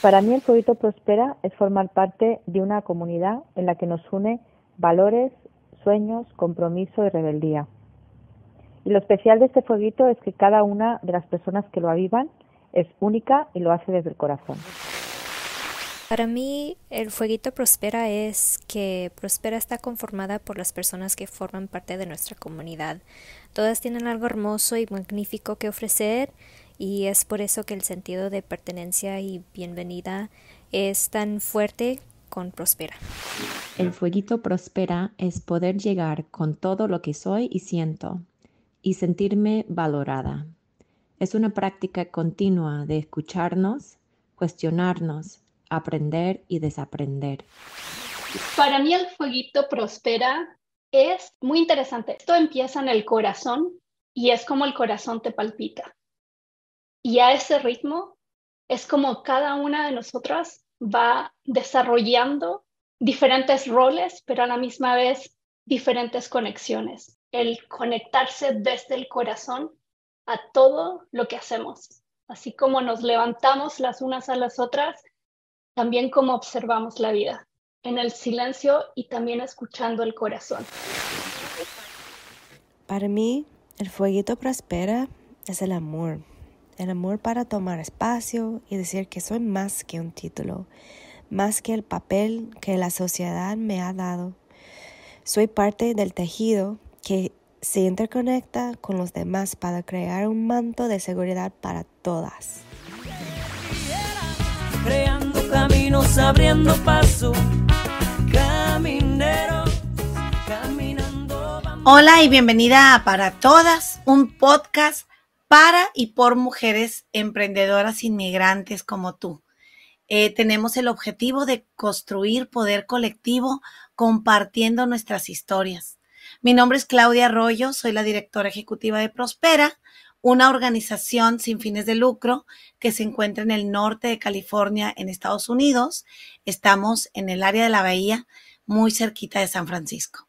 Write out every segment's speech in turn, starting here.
Para mí el Fueguito Prospera es formar parte de una comunidad en la que nos une valores, sueños, compromiso y rebeldía. Y lo especial de este fueguito es que cada una de las personas que lo avivan es única y lo hace desde el corazón. Para mí, el Fueguito Prospera es que Prospera está conformada por las personas que forman parte de nuestra comunidad. Todas tienen algo hermoso y magnífico que ofrecer y es por eso que el sentido de pertenencia y bienvenida es tan fuerte con Prospera. El Fueguito Prospera es poder llegar con todo lo que soy y siento y sentirme valorada. Es una práctica continua de escucharnos, cuestionarnos, aprender y desaprender. Para mí el fueguito prospera es muy interesante. Esto empieza en el corazón y es como el corazón te palpita. Y a ese ritmo es como cada una de nosotras va desarrollando diferentes roles, pero a la misma vez diferentes conexiones. El conectarse desde el corazón a todo lo que hacemos. Así como nos levantamos las unas a las otras, también como observamos la vida, en el silencio y también escuchando el corazón. Para mí, el fueguito prospera es el amor, el amor para tomar espacio y decir que soy más que un título, más que el papel que la sociedad me ha dado. Soy parte del tejido que se interconecta con los demás para crear un manto de seguridad para todas abriendo paso. Hola y bienvenida a Para Todas, un podcast para y por mujeres emprendedoras inmigrantes como tú. Eh, tenemos el objetivo de construir poder colectivo compartiendo nuestras historias. Mi nombre es Claudia Arroyo, soy la directora ejecutiva de Prospera, una organización sin fines de lucro que se encuentra en el norte de California, en Estados Unidos. Estamos en el área de la bahía, muy cerquita de San Francisco.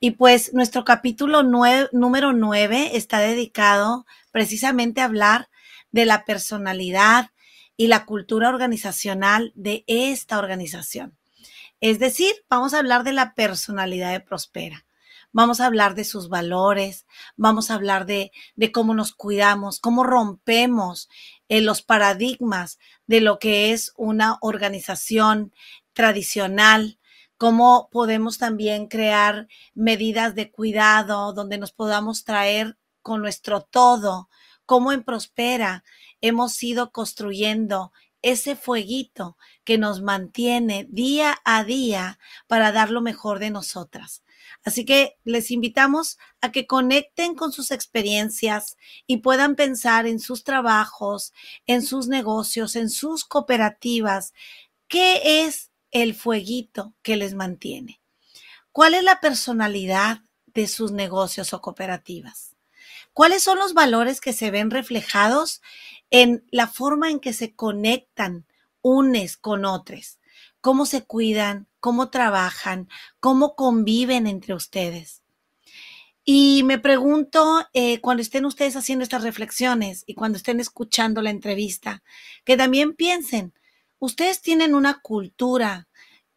Y pues nuestro capítulo nueve, número 9 está dedicado precisamente a hablar de la personalidad y la cultura organizacional de esta organización. Es decir, vamos a hablar de la personalidad de Prospera vamos a hablar de sus valores, vamos a hablar de, cómo nos cuidamos, cómo rompemos eh, los paradigmas de lo que es una organización tradicional, cómo podemos también crear medidas de cuidado donde nos podamos traer con nuestro todo, cómo en Prospera hemos ido construyendo ese fueguito que nos mantiene día a día para dar lo mejor de nosotras. Así que les invitamos a que conecten con sus experiencias y puedan pensar en sus trabajos, en sus negocios, en sus cooperativas. ¿Qué es el fueguito que les mantiene? ¿Cuál es la personalidad de sus negocios o cooperativas? ¿Cuáles son los valores que se ven reflejados en la forma en que se conectan unes con otros? ¿Cómo se cuidan? cómo trabajan, cómo conviven entre ustedes. Y me pregunto, eh, cuando estén ustedes haciendo estas reflexiones y cuando estén escuchando la entrevista, que también piensen, ustedes tienen una cultura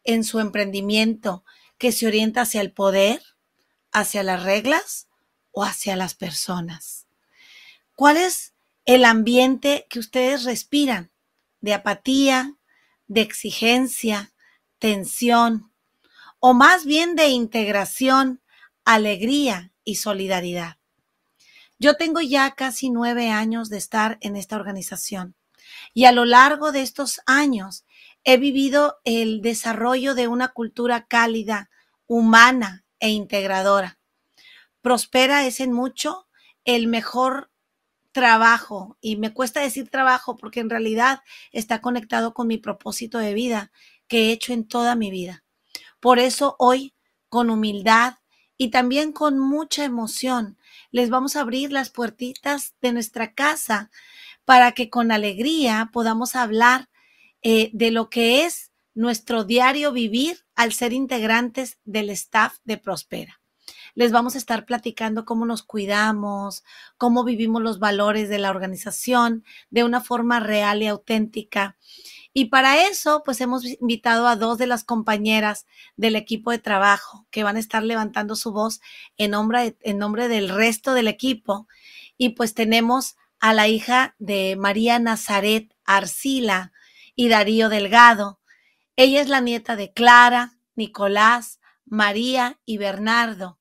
en su emprendimiento que se orienta hacia el poder, hacia las reglas o hacia las personas. ¿Cuál es el ambiente que ustedes respiran de apatía, de exigencia, tensión o más bien de integración, alegría y solidaridad. Yo tengo ya casi nueve años de estar en esta organización y a lo largo de estos años he vivido el desarrollo de una cultura cálida, humana e integradora. Prospera es en mucho el mejor trabajo, y me cuesta decir trabajo porque en realidad está conectado con mi propósito de vida, he hecho en toda mi vida. Por eso hoy, con humildad y también con mucha emoción, les vamos a abrir las puertitas de nuestra casa para que con alegría podamos hablar eh, de lo que es nuestro diario vivir al ser integrantes del staff de Prospera. Les vamos a estar platicando cómo nos cuidamos, cómo vivimos los valores de la organización de una forma real y auténtica. Y para eso, pues hemos invitado a dos de las compañeras del equipo de trabajo que van a estar levantando su voz en nombre, en nombre del resto del equipo. Y pues tenemos a la hija de María Nazaret Arcila y Darío Delgado. Ella es la nieta de Clara, Nicolás, María y Bernardo.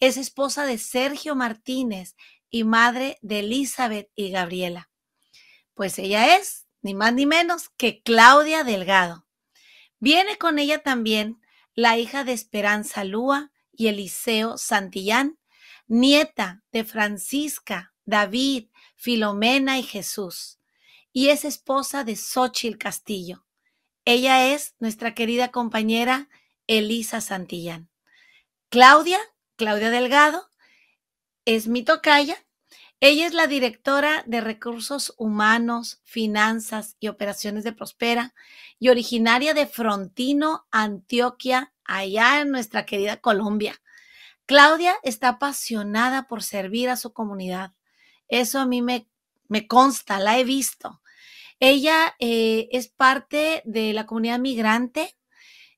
Es esposa de Sergio Martínez y madre de Elizabeth y Gabriela. Pues ella es ni más ni menos que Claudia Delgado. Viene con ella también la hija de Esperanza Lúa y Eliseo Santillán, nieta de Francisca, David, Filomena y Jesús, y es esposa de Xochil Castillo. Ella es nuestra querida compañera Elisa Santillán. Claudia, Claudia Delgado, es mi tocaya ella es la directora de Recursos Humanos, Finanzas y Operaciones de Prospera y originaria de Frontino, Antioquia, allá en nuestra querida Colombia. Claudia está apasionada por servir a su comunidad. Eso a mí me, consta, la he visto. Ella eh, es parte de la comunidad migrante,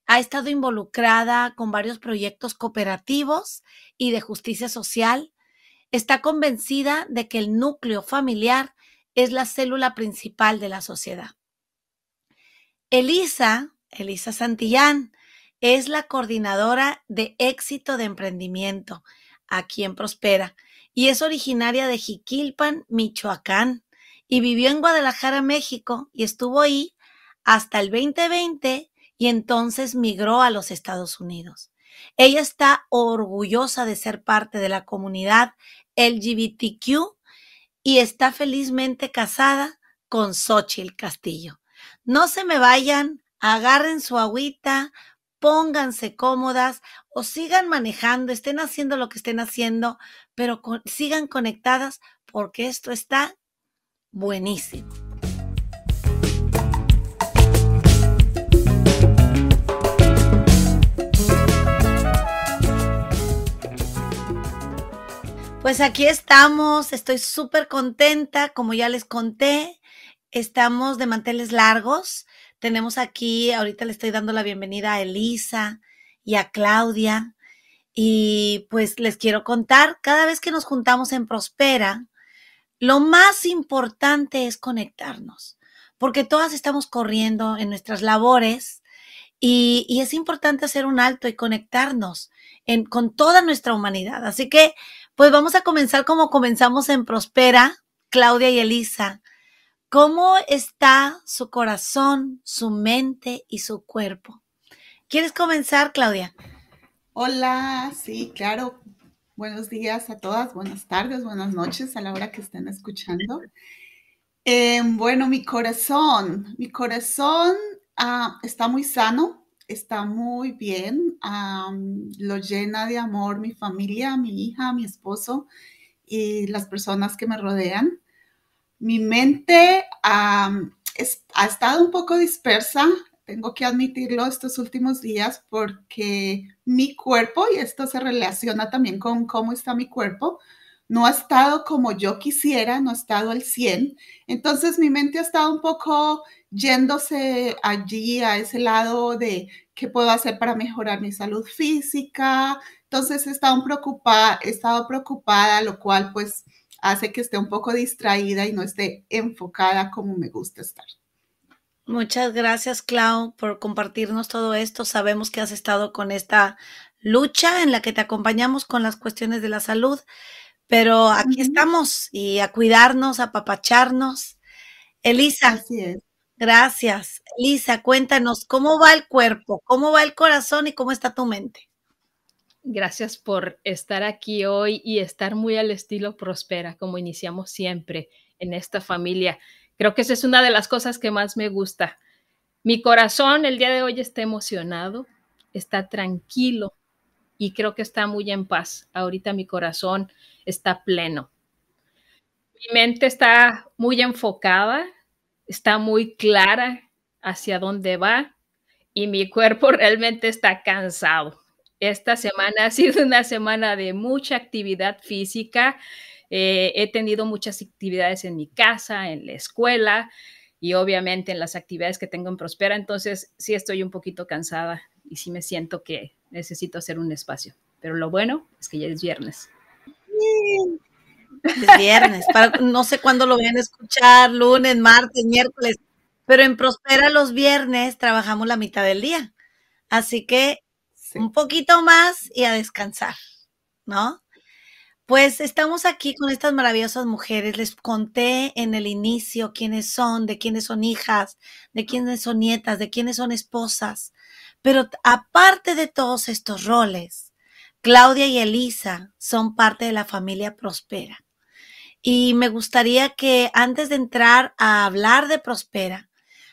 ha estado involucrada con varios proyectos cooperativos y de justicia social está convencida de que el núcleo familiar es la célula principal de la sociedad. Elisa, Elisa Santillán, es la coordinadora de éxito de emprendimiento aquí en Prospera y es originaria de Jiquilpan, Michoacán, y vivió en Guadalajara, México, y estuvo ahí hasta el 2020 y entonces migró a los Estados Unidos. Ella está orgullosa de ser parte de la comunidad LGBTQ y está felizmente casada con Xochitl Castillo. No se me vayan, agarren su agüita, pónganse cómodas o sigan manejando, estén haciendo lo que estén haciendo, pero sigan conectadas porque esto está buenísimo. Pues aquí estamos, estoy súper contenta, como ya les conté, estamos de manteles largos. Tenemos aquí, ahorita le estoy dando la bienvenida a Elisa y a Claudia. Y pues les quiero contar, cada vez que nos juntamos en Prospera, lo más importante es conectarnos, porque todas estamos corriendo en nuestras labores y, es importante hacer un alto y conectarnos con toda nuestra humanidad. Así que pues vamos a comenzar como comenzamos en Prospera, Claudia y Elisa. ¿Cómo está su corazón, su mente y su cuerpo? ¿Quieres comenzar, Claudia? Hola, sí, claro. Buenos días a todas, buenas tardes, buenas noches a la hora que estén escuchando. Eh, bueno, mi corazón, mi corazón ah, está muy sano, está muy bien, lo llena de amor mi familia, mi hija, mi esposo y las personas que me rodean. Mi mente ha estado un poco dispersa, tengo que admitirlo estos últimos días porque mi cuerpo, y esto se relaciona también con cómo está mi cuerpo, no ha estado como yo quisiera, no ha estado al 100. Entonces mi mente ha estado un poco yéndose allí, a ese lado de qué puedo hacer para mejorar mi salud física. Entonces he estado preocupada, he estado preocupada, lo cual pues hace que esté un poco distraída y no esté enfocada como me gusta estar. Muchas gracias, Clau, por compartirnos todo esto. Sabemos que has estado con esta lucha en la que te acompañamos con las cuestiones de la salud. Pero aquí estamos y a cuidarnos, a papacharnos. Elisa, gracias. Elisa, cuéntanos cómo va el cuerpo, cómo va el corazón y cómo está tu mente. Gracias por estar aquí hoy y estar muy al estilo Prospera, como iniciamos siempre en esta familia. Creo que esa es una de las cosas que más me gusta. Mi corazón el día de hoy está emocionado, está tranquilo, y creo que está muy en paz. Ahorita mi corazón está pleno. Mi mente está muy enfocada, está muy clara hacia dónde va y mi cuerpo realmente está cansado. Esta semana ha sido una semana de mucha actividad física. Eh, he tenido muchas actividades en mi casa, en la escuela y obviamente en las actividades que tengo en Prospera. Entonces, sí estoy un poquito cansada y sí me siento que necesito hacer un espacio. Pero lo bueno es que ya es viernes. Es viernes, no sé cuándo lo vayan a escuchar, lunes, martes, miércoles, pero en Prospera los viernes trabajamos la mitad del día. Así que un poquito más y a descansar, ¿no? Pues estamos aquí con estas maravillosas mujeres. Les conté en el inicio quiénes son, de quiénes son hijas, de quiénes son nietas, de quiénes son esposas. Pero aparte de todos estos roles, Claudia y Elisa son parte de la familia Prospera. Y me gustaría que antes de entrar a hablar de Prospera,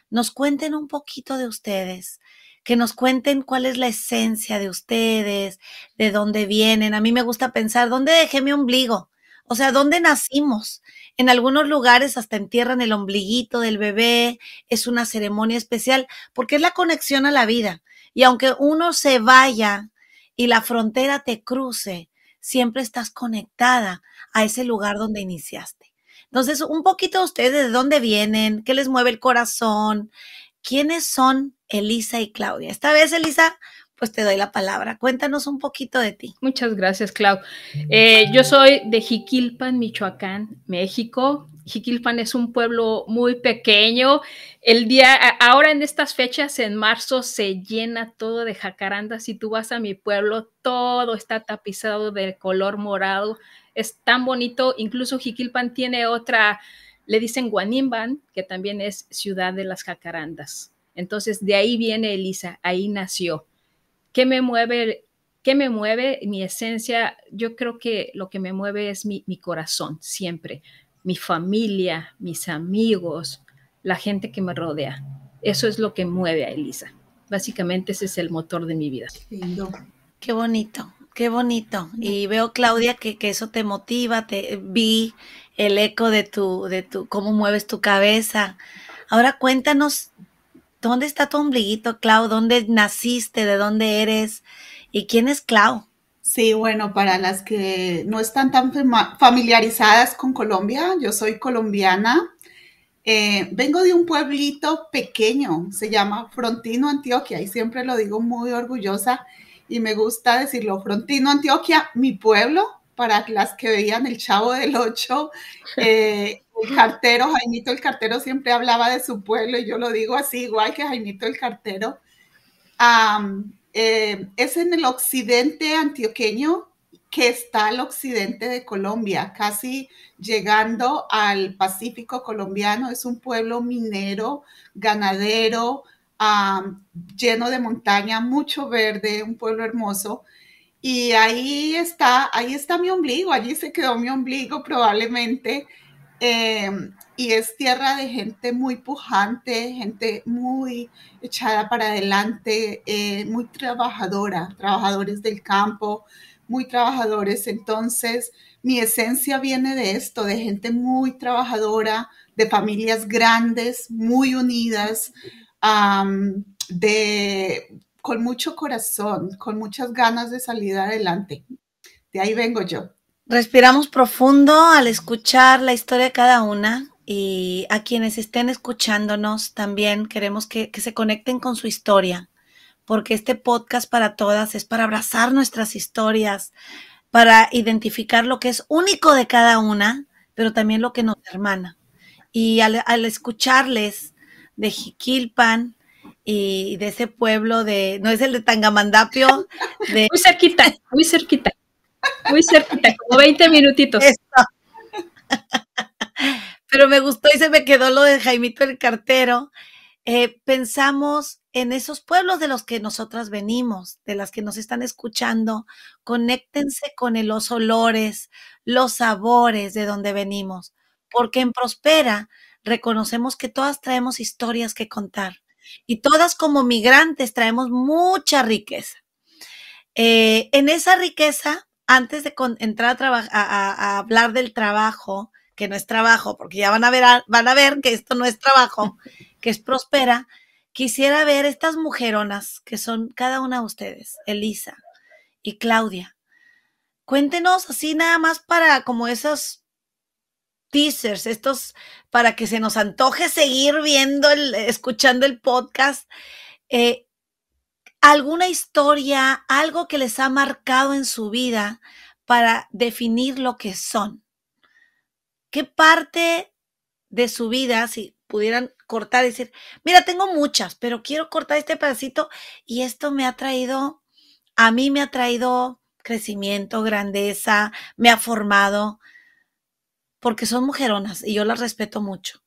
nos cuenten un poquito de ustedes, que nos cuenten cuál es la esencia de ustedes, de dónde vienen. A mí me gusta pensar, ¿dónde dejé mi ombligo? O sea, ¿dónde nacimos? En algunos lugares hasta entierran el ombliguito del bebé, es una ceremonia especial, porque es la conexión a la vida. Y aunque uno se vaya y la frontera te cruce, siempre estás conectada a ese lugar donde iniciaste. Entonces, un poquito de ustedes de dónde vienen, qué les mueve el corazón, quiénes son Elisa y Claudia. Esta vez, Elisa, pues te doy la palabra. Cuéntanos un poquito de ti. Muchas gracias, Clau. Eh, yo soy de Jiquilpan, Michoacán, México. Jiquilpan es un pueblo muy pequeño. El día, ahora en estas fechas, en marzo, se llena todo de jacarandas. Si tú vas a mi pueblo, todo está tapizado de color morado. Es tan bonito. Incluso Jiquilpan tiene otra, le dicen Guanimban, que también es ciudad de las jacarandas. Entonces, de ahí viene Elisa, ahí nació. ¿Qué me mueve ¿Qué me mueve? Mi esencia, yo creo que lo que me mueve es mi, mi, corazón siempre mi familia, mis amigos, la gente que me rodea. Eso es lo que mueve a Elisa. Básicamente ese es el motor de mi vida. Qué bonito, qué bonito. Y veo, Claudia, que, eso te motiva, te vi el eco de tu, de tu, cómo mueves tu cabeza. Ahora cuéntanos, ¿dónde está tu ombliguito, Clau? ¿Dónde naciste? ¿De dónde eres? ¿Y quién es Clau? Sí, bueno, para las que no están tan familiarizadas con Colombia, yo soy colombiana. Eh, vengo de un pueblito pequeño, se llama Frontino, Antioquia, y siempre lo digo muy orgullosa y me gusta decirlo, Frontino, Antioquia, mi pueblo, para las que veían el Chavo del Ocho, eh, el cartero, Jaimito el cartero siempre hablaba de su pueblo y yo lo digo así, igual que Jaimito el cartero. Eh, es en el occidente antioqueño que está el occidente de Colombia, casi llegando al Pacífico colombiano. Es un pueblo minero, ganadero, lleno de montaña, mucho verde, un pueblo hermoso. Y ahí está, ahí está mi ombligo, allí se quedó mi ombligo probablemente. Em, y es tierra de gente muy pujante, gente muy echada para adelante, eh, muy trabajadora, trabajadores del campo, muy trabajadores. Entonces, mi esencia viene de esto, de gente muy trabajadora, de familias grandes, muy unidas, de, con mucho corazón, con muchas ganas de salir adelante. De ahí vengo yo. Respiramos profundo al escuchar la historia de cada una y a quienes estén escuchándonos también queremos que, se conecten con su historia, porque este podcast para todas es para abrazar nuestras historias, para identificar lo que es único de cada una, pero también lo que nos hermana. Y al, escucharles de Jiquilpan y de ese pueblo de, no es el de Tangamandapio, de... muy cerquita, muy cerquita, muy cerquita, como 20 minutitos. Pero me gustó y se me quedó lo de Jaimito el cartero. Eh, pensamos en esos pueblos de los que nosotras venimos, de las que nos están escuchando, conéctense con los olores, los sabores de donde venimos, porque en Prospera reconocemos que todas traemos historias que contar y todas como migrantes traemos mucha riqueza. Eh, en esa riqueza, antes de entrar a, hablar del trabajo, que no es trabajo, porque ya van a ver, van a ver que esto no es trabajo, que es Prospera, quisiera ver estas mujeronas que son cada una de ustedes, Elisa y Claudia. Cuéntenos así nada más para como esos teasers, estos para que se nos antoje seguir viendo, el, escuchando el podcast. Eh, alguna historia, algo que les ha marcado en su vida para definir lo que son. ¿Qué parte de su vida, si pudieran cortar y decir, mira, tengo muchas, pero quiero cortar este pedacito y esto me ha traído, a mí me ha traído crecimiento, grandeza, me ha formado, porque son mujeronas y yo las respeto mucho.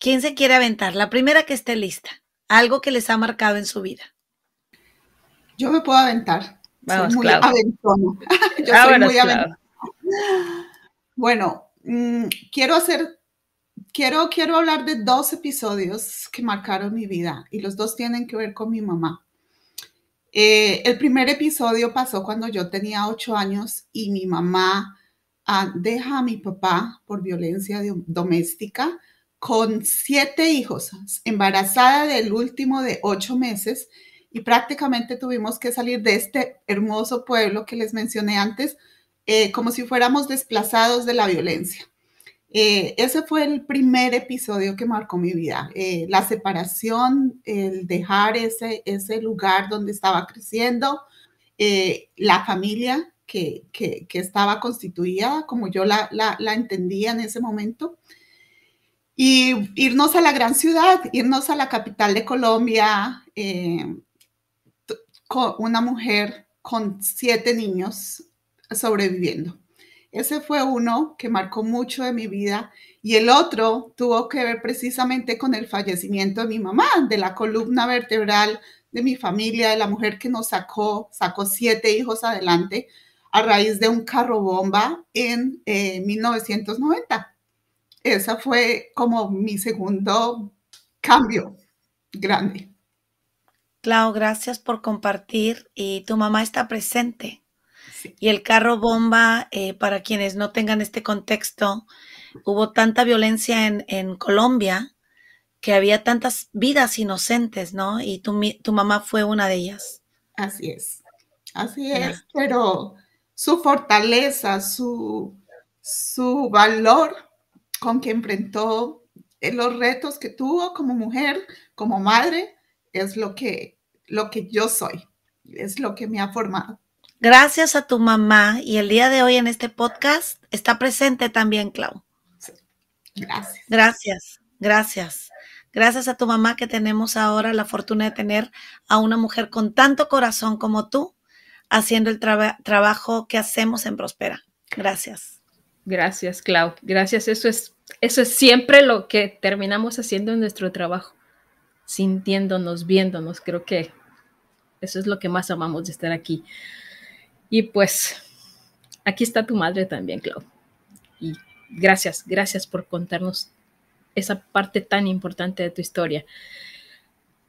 ¿Quién se quiere aventar? La primera que esté lista, algo que les ha marcado en su vida. Yo me puedo aventar. soy muy Yo ah, soy muy aventona. Bueno, mm, quiero hacer, quiero, quiero hablar de dos episodios que marcaron mi vida y los dos tienen que ver con mi mamá. Eh, el primer episodio pasó cuando yo tenía ocho años y mi mamá ah, deja a mi papá por violencia doméstica con siete hijos, embarazada del último de ocho meses y prácticamente tuvimos que salir de este hermoso pueblo que les mencioné antes eh, como si fuéramos desplazados de la violencia. Eh, ese fue el primer episodio que marcó mi vida, eh, la separación, el dejar ese, ese lugar donde estaba creciendo, la familia que, estaba constituida, como yo la, entendía en ese momento y irnos a la gran ciudad, irnos a la capital de Colombia, con una mujer con siete niños sobreviviendo. Ese fue uno que marcó mucho de mi vida y el otro tuvo que ver precisamente con el fallecimiento de mi mamá, de la columna vertebral de mi familia, de la mujer que nos sacó, sacó siete hijos adelante a raíz de un carro bomba en 1990. Eh, Esa fue como mi segundo cambio grande. Clau, gracias por compartir y tu mamá está presente. Y el carro bomba, eh, para quienes no tengan este contexto, hubo tanta violencia en, Colombia que había tantas vidas inocentes, ¿no? Y tu, tu mamá fue una de ellas. Así es, así es, pero su fortaleza, su, valor con que enfrentó eh, los retos que tuvo como mujer, como madre, es lo que, lo que yo soy, es lo que me ha formado. Gracias a tu mamá y el día de hoy en este podcast está presente también, Clau. Gracias. Gracias, gracias. Gracias a tu mamá que tenemos ahora la fortuna de tener a una mujer con tanto corazón como tú haciendo el trabajo que hacemos en Prospera. Gracias. Gracias, Clau. Gracias. Eso es, eso es siempre lo que terminamos haciendo en nuestro trabajo, sintiéndonos, viéndonos. Creo que eso es lo que más amamos de estar aquí. Y pues aquí está tu madre también, Clau. Y gracias, gracias por contarnos esa parte tan importante de tu historia.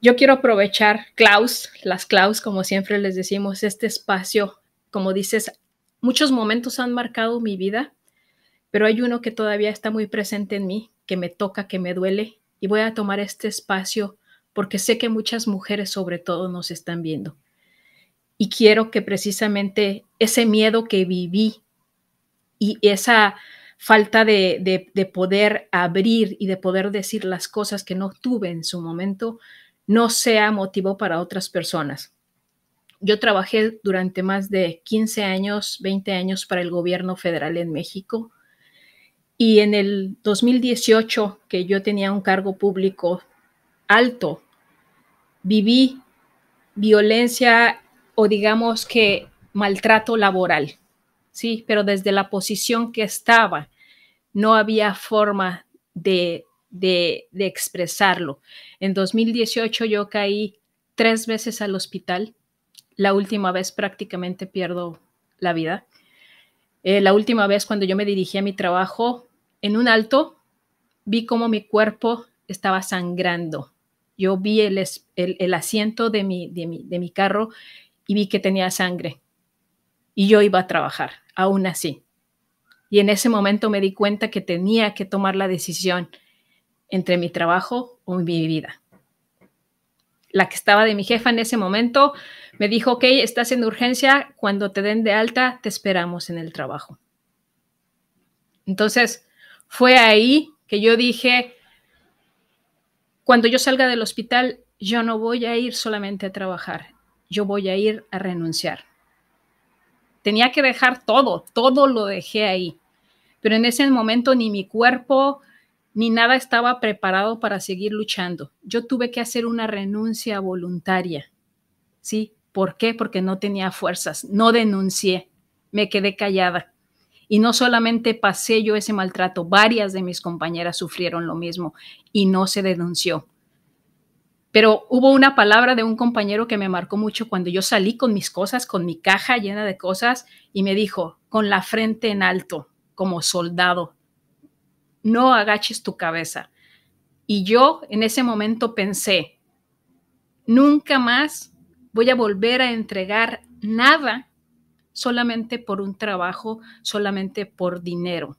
Yo quiero aprovechar, Klaus, las Klaus, como siempre les decimos, este espacio, como dices, muchos momentos han marcado mi vida, pero hay uno que todavía está muy presente en mí, que me toca, que me duele, y voy a tomar este espacio porque sé que muchas mujeres sobre todo nos están viendo y quiero que precisamente ese miedo que viví y esa falta de, poder abrir y de poder decir las cosas que no tuve en su momento no sea motivo para otras personas. Yo trabajé durante más de 15 años, 20 años para el gobierno federal en México y en el 2018, que yo tenía un cargo público alto, viví violencia o digamos que maltrato laboral, ¿sí? Pero desde la posición que estaba, no había forma de, de, expresarlo. En 2018 yo caí tres veces al hospital. La última vez prácticamente pierdo la vida. Eh, la última vez cuando yo me dirigí a mi trabajo, en un alto, vi cómo mi cuerpo estaba sangrando. Yo vi el, el, asiento de de mi, de mi carro y vi que tenía sangre. Y yo iba a trabajar, aún así. Y en ese momento me di cuenta que tenía que tomar la decisión entre mi trabajo o mi vida. La que estaba de mi jefa en ese momento me dijo, ok, estás en urgencia, cuando te den de alta, te esperamos en el trabajo. Entonces, fue ahí que yo dije, cuando yo salga del hospital, yo no voy a ir solamente a trabajar, yo voy a ir a renunciar. Tenía que dejar todo, todo lo dejé ahí. Pero en ese momento ni mi cuerpo ni nada estaba preparado para seguir luchando. Yo tuve que hacer una renuncia voluntaria. ¿Sí? ¿Por qué? Porque no tenía fuerzas, no denuncié, me quedé callada. Y no solamente pasé yo ese maltrato, varias de mis compañeras sufrieron lo mismo y no se denunció. Pero hubo una palabra de un compañero que me marcó mucho cuando yo salí con mis cosas, con mi caja llena de cosas, y me dijo, con la frente en alto, como soldado, no agaches tu cabeza. Y yo en ese momento pensé, nunca más voy a volver a entregar nada solamente por un trabajo, solamente por dinero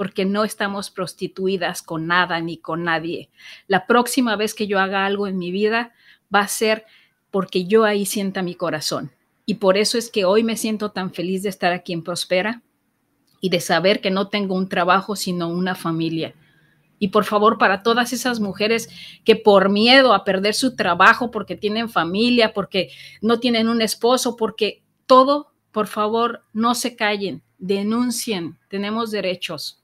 porque no estamos prostituidas con nada ni con nadie. La próxima vez que yo haga algo en mi vida va a ser porque yo ahí sienta mi corazón. Y por eso es que hoy me siento tan feliz de estar aquí en Prospera y de saber que no tengo un trabajo, sino una familia. Y por favor, para todas esas mujeres que por miedo a perder su trabajo, porque tienen familia, porque no tienen un esposo, porque todo, por favor, no se callen, denuncien, tenemos derechos.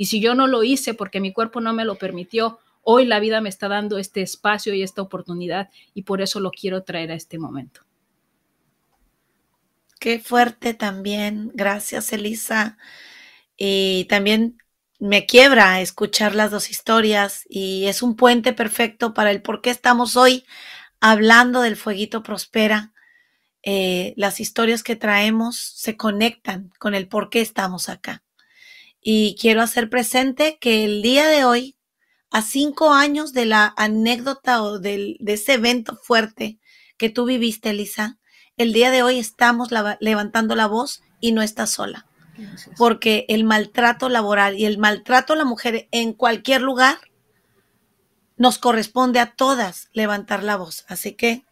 Y si yo no lo hice porque mi cuerpo no me lo permitió, hoy la vida me está dando este espacio y esta oportunidad y por eso lo quiero traer a este momento. Qué fuerte también. Gracias, Elisa. Y también me quiebra escuchar las dos historias y es un puente perfecto para el por qué estamos hoy hablando del fueguito prospera. Eh, las historias que traemos se conectan con el por qué estamos acá y quiero hacer presente que el día de hoy, a cinco años de la anécdota o de ese evento fuerte que tú viviste, Elisa, el día de hoy estamos levantando la voz y no está sola. Porque el maltrato laboral y el maltrato a la mujer en cualquier lugar nos corresponde a todas levantar la voz. Así que...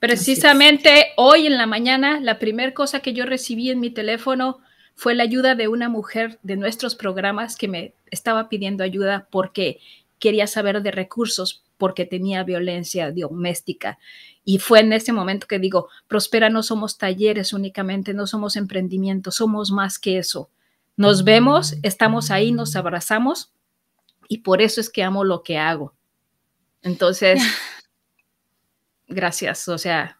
Precisamente hoy en la mañana, la primera cosa que yo recibí en mi teléfono fue la ayuda de una mujer de nuestros programas que me estaba pidiendo ayuda porque quería saber de recursos porque tenía violencia doméstica. Y fue en ese momento que digo, Prospera no somos talleres únicamente, no somos emprendimiento, somos más que eso. Nos mm. vemos, estamos ahí, nos abrazamos y por eso es que amo lo que hago. Entonces, gracias, o sea,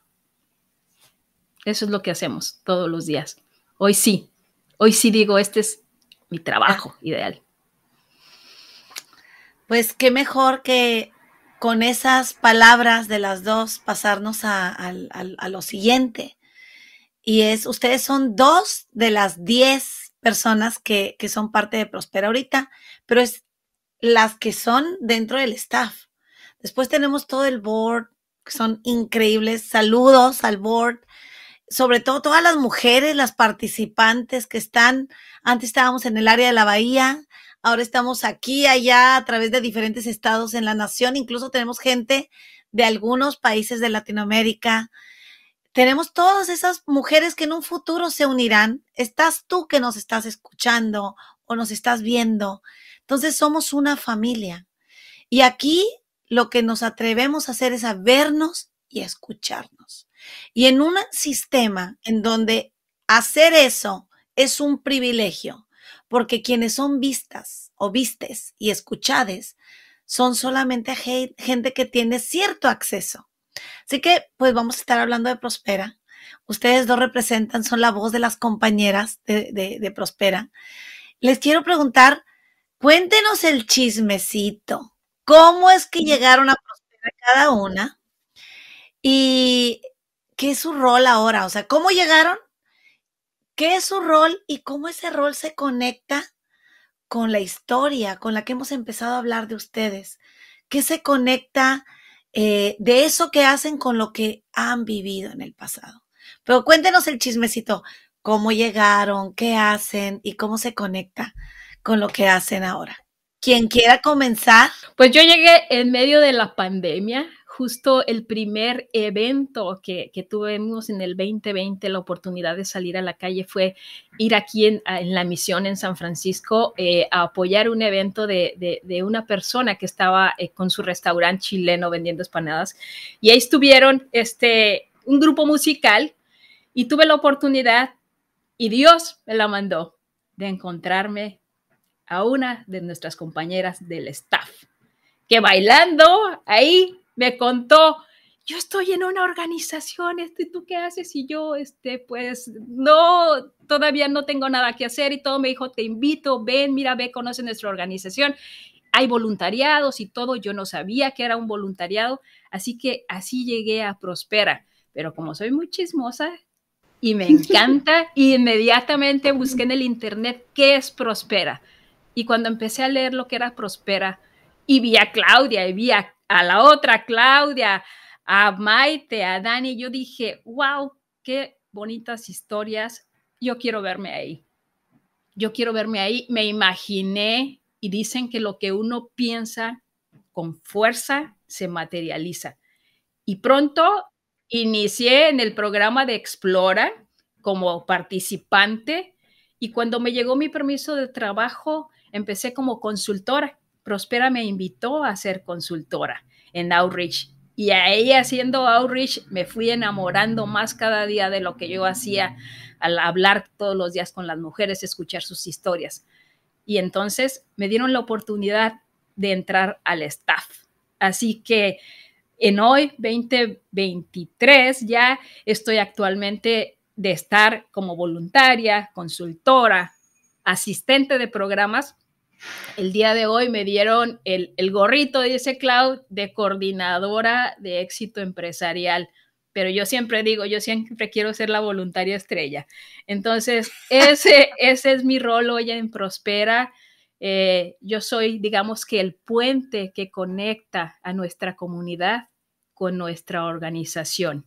eso es lo que hacemos todos los días. Hoy sí, hoy sí digo, este es mi trabajo ah. ideal. Pues qué mejor que con esas palabras de las dos pasarnos a, lo siguiente. Y es, ustedes son dos de las diez personas que, que son parte de Prospera ahorita, pero es las que son dentro del staff. Después tenemos todo el board, que son increíbles. Saludos al board sobre todo todas las mujeres, las participantes que están, antes estábamos en el área de la bahía, ahora estamos aquí, allá, a través de diferentes estados en la nación, incluso tenemos gente de algunos países de Latinoamérica. Tenemos todas esas mujeres que en un futuro se unirán. Estás tú que nos estás escuchando o nos estás viendo. Entonces somos una familia. Y aquí lo que nos atrevemos a hacer es a vernos y escucharnos. Y en un sistema en donde hacer eso es un privilegio, porque quienes son vistas o vistes y escuchades son solamente gente que tiene cierto acceso. Así que, pues vamos a estar hablando de Prospera. Ustedes dos representan, son la voz de las compañeras de, de Prospera. Les quiero preguntar, cuéntenos el chismecito. ¿Cómo es que llegaron a Prospera cada una? Y ¿qué es su rol ahora? O sea, ¿cómo llegaron? ¿Qué es su rol y cómo ese rol se conecta con la historia con la que hemos empezado a hablar de ustedes? ¿Qué se conecta eh, de eso que hacen con lo que han vivido en el pasado? Pero cuéntenos el chismecito, cómo llegaron, qué hacen y cómo se conecta con lo que hacen ahora. Quien quiera comenzar. Pues yo llegué en medio de la pandemia, justo el primer evento que, tuvimos en el 2020, la oportunidad de salir a la calle fue ir aquí en, la misión en San Francisco eh, a apoyar un evento de, una persona que estaba eh, con su restaurante chileno vendiendo espanadas Y ahí estuvieron este, un grupo musical y tuve la oportunidad y Dios me la mandó de encontrarme a una de nuestras compañeras del staff que bailando ahí me contó, yo estoy en una organización, este, ¿tú qué haces? Y yo, este, pues, no, todavía no tengo nada que hacer y todo. Me dijo, te invito, ven, mira, ve, conoce nuestra organización. Hay voluntariados y todo. Yo no sabía que era un voluntariado, así que así llegué a Prospera. Pero como soy muy chismosa y me encanta, inmediatamente busqué en el internet qué es Prospera. Y cuando empecé a leer lo que era Prospera, y vi a Claudia, y vi a a la otra Claudia, a Maite, a Dani, yo dije, wow, qué bonitas historias, yo quiero verme ahí. Yo quiero verme ahí, me imaginé y dicen que lo que uno piensa con fuerza se materializa. Y pronto inicié en el programa de Explora como participante y cuando me llegó mi permiso de trabajo empecé como consultora Prospera me invitó a ser consultora en Outreach. Y ahí haciendo Outreach me fui enamorando más cada día de lo que yo hacía al hablar todos los días con las mujeres, escuchar sus historias. Y entonces me dieron la oportunidad de entrar al staff. Así que en hoy, 2023, ya estoy actualmente de estar como voluntaria, consultora, asistente de programas el día de hoy me dieron el, gorrito, dice Cloud, de coordinadora de éxito empresarial. Pero yo siempre digo, yo siempre quiero ser la voluntaria estrella. Entonces, ese, es mi rol hoy en Prospera. Eh, yo soy, digamos que, el puente que conecta a nuestra comunidad con nuestra organización.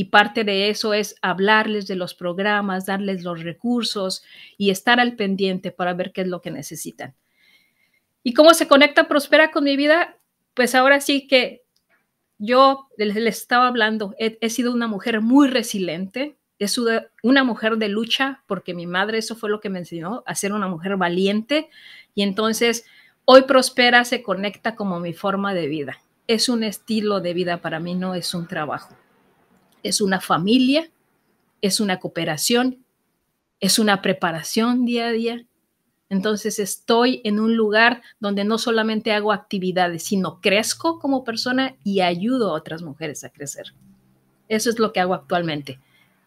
Y parte de eso es hablarles de los programas, darles los recursos y estar al pendiente para ver qué es lo que necesitan. ¿Y cómo se conecta Prospera con mi vida? Pues ahora sí que yo les, estaba hablando, he, sido una mujer muy resiliente, es una mujer de lucha, porque mi madre eso fue lo que me enseñó, a ser una mujer valiente. Y entonces hoy Prospera se conecta como mi forma de vida. Es un estilo de vida para mí, no es un trabajo es una familia, es una cooperación, es una preparación día a día. Entonces estoy en un lugar donde no solamente hago actividades, sino crezco como persona y ayudo a otras mujeres a crecer. Eso es lo que hago actualmente.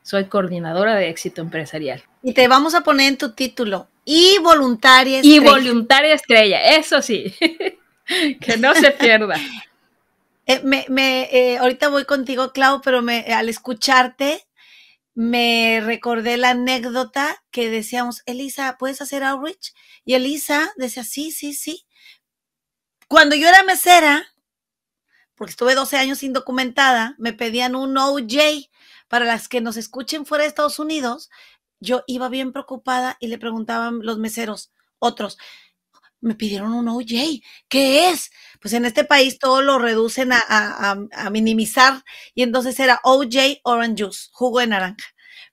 Soy coordinadora de éxito empresarial. Y te vamos a poner en tu título. Y voluntaria estrella. Y voluntaria estrella, eso sí. que no se pierda. Eh, me, eh, ahorita voy contigo, Clau, pero al escucharte me recordé la anécdota que decíamos, Elisa, ¿puedes hacer outreach? Y Elisa decía, sí, sí, sí. Cuando yo era mesera, porque estuve 12 años indocumentada, me pedían un OJ. Para las que nos escuchen fuera de Estados Unidos, yo iba bien preocupada y le preguntaban los meseros, otros, me pidieron un OJ. ¿Qué es? Pues en este país todo lo reducen a, minimizar y entonces era OJ Orange Juice, jugo de naranja.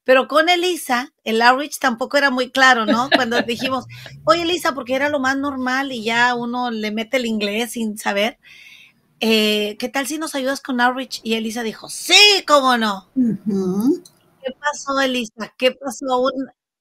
Pero con Elisa, el outreach tampoco era muy claro, ¿no? Cuando dijimos, oye Elisa, porque era lo más normal y ya uno le mete el inglés sin saber. Eh, ¿Qué tal si nos ayudas con outreach? Y Elisa dijo, sí, cómo no. ¿Qué pasó, Elisa? ¿Qué pasó?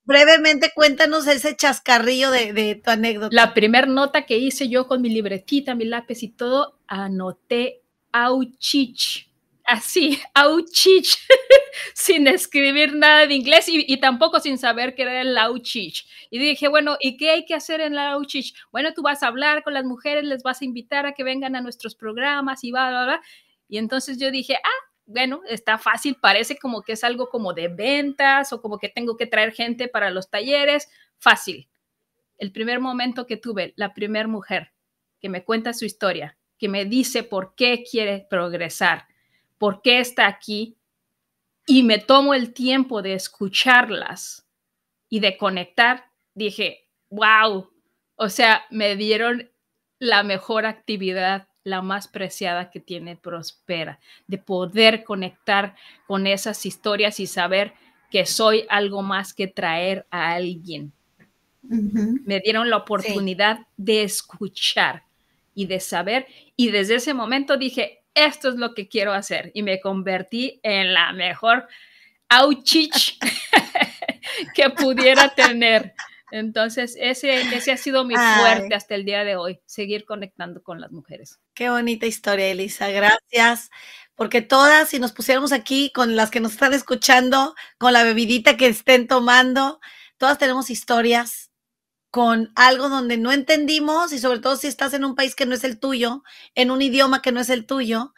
brevemente cuéntanos ese chascarrillo de, tu anécdota. La primera nota que hice yo con mi libretita, mi lápiz y todo, anoté auchich así, auchich, sin escribir nada de inglés y, tampoco sin saber qué era el auchich. Y dije, bueno, ¿y qué hay que hacer en la auchich? Bueno, tú vas a hablar con las mujeres, les vas a invitar a que vengan a nuestros programas y va, bla, bla. Y entonces yo dije, ah, bueno, está fácil, parece como que es algo como de ventas o como que tengo que traer gente para los talleres, fácil. El primer momento que tuve, la primera mujer que me cuenta su historia, que me dice por qué quiere progresar, por qué está aquí, y me tomo el tiempo de escucharlas y de conectar, dije, wow, o sea, me dieron la mejor actividad la más preciada que tiene Prospera, de poder conectar con esas historias y saber que soy algo más que traer a alguien. Me dieron la oportunidad de escuchar y de saber y desde ese momento dije, esto es lo que quiero hacer y me convertí en la mejor auchich que pudiera tener. Entonces, ese, ese ha sido mi fuerte hasta el día de hoy, seguir conectando con las mujeres. Qué bonita historia, Elisa. Gracias. Porque todas, si nos pusiéramos aquí con las que nos están escuchando, con la bebidita que estén tomando, todas tenemos historias con algo donde no entendimos y sobre todo si estás en un país que no es el tuyo, en un idioma que no es el tuyo,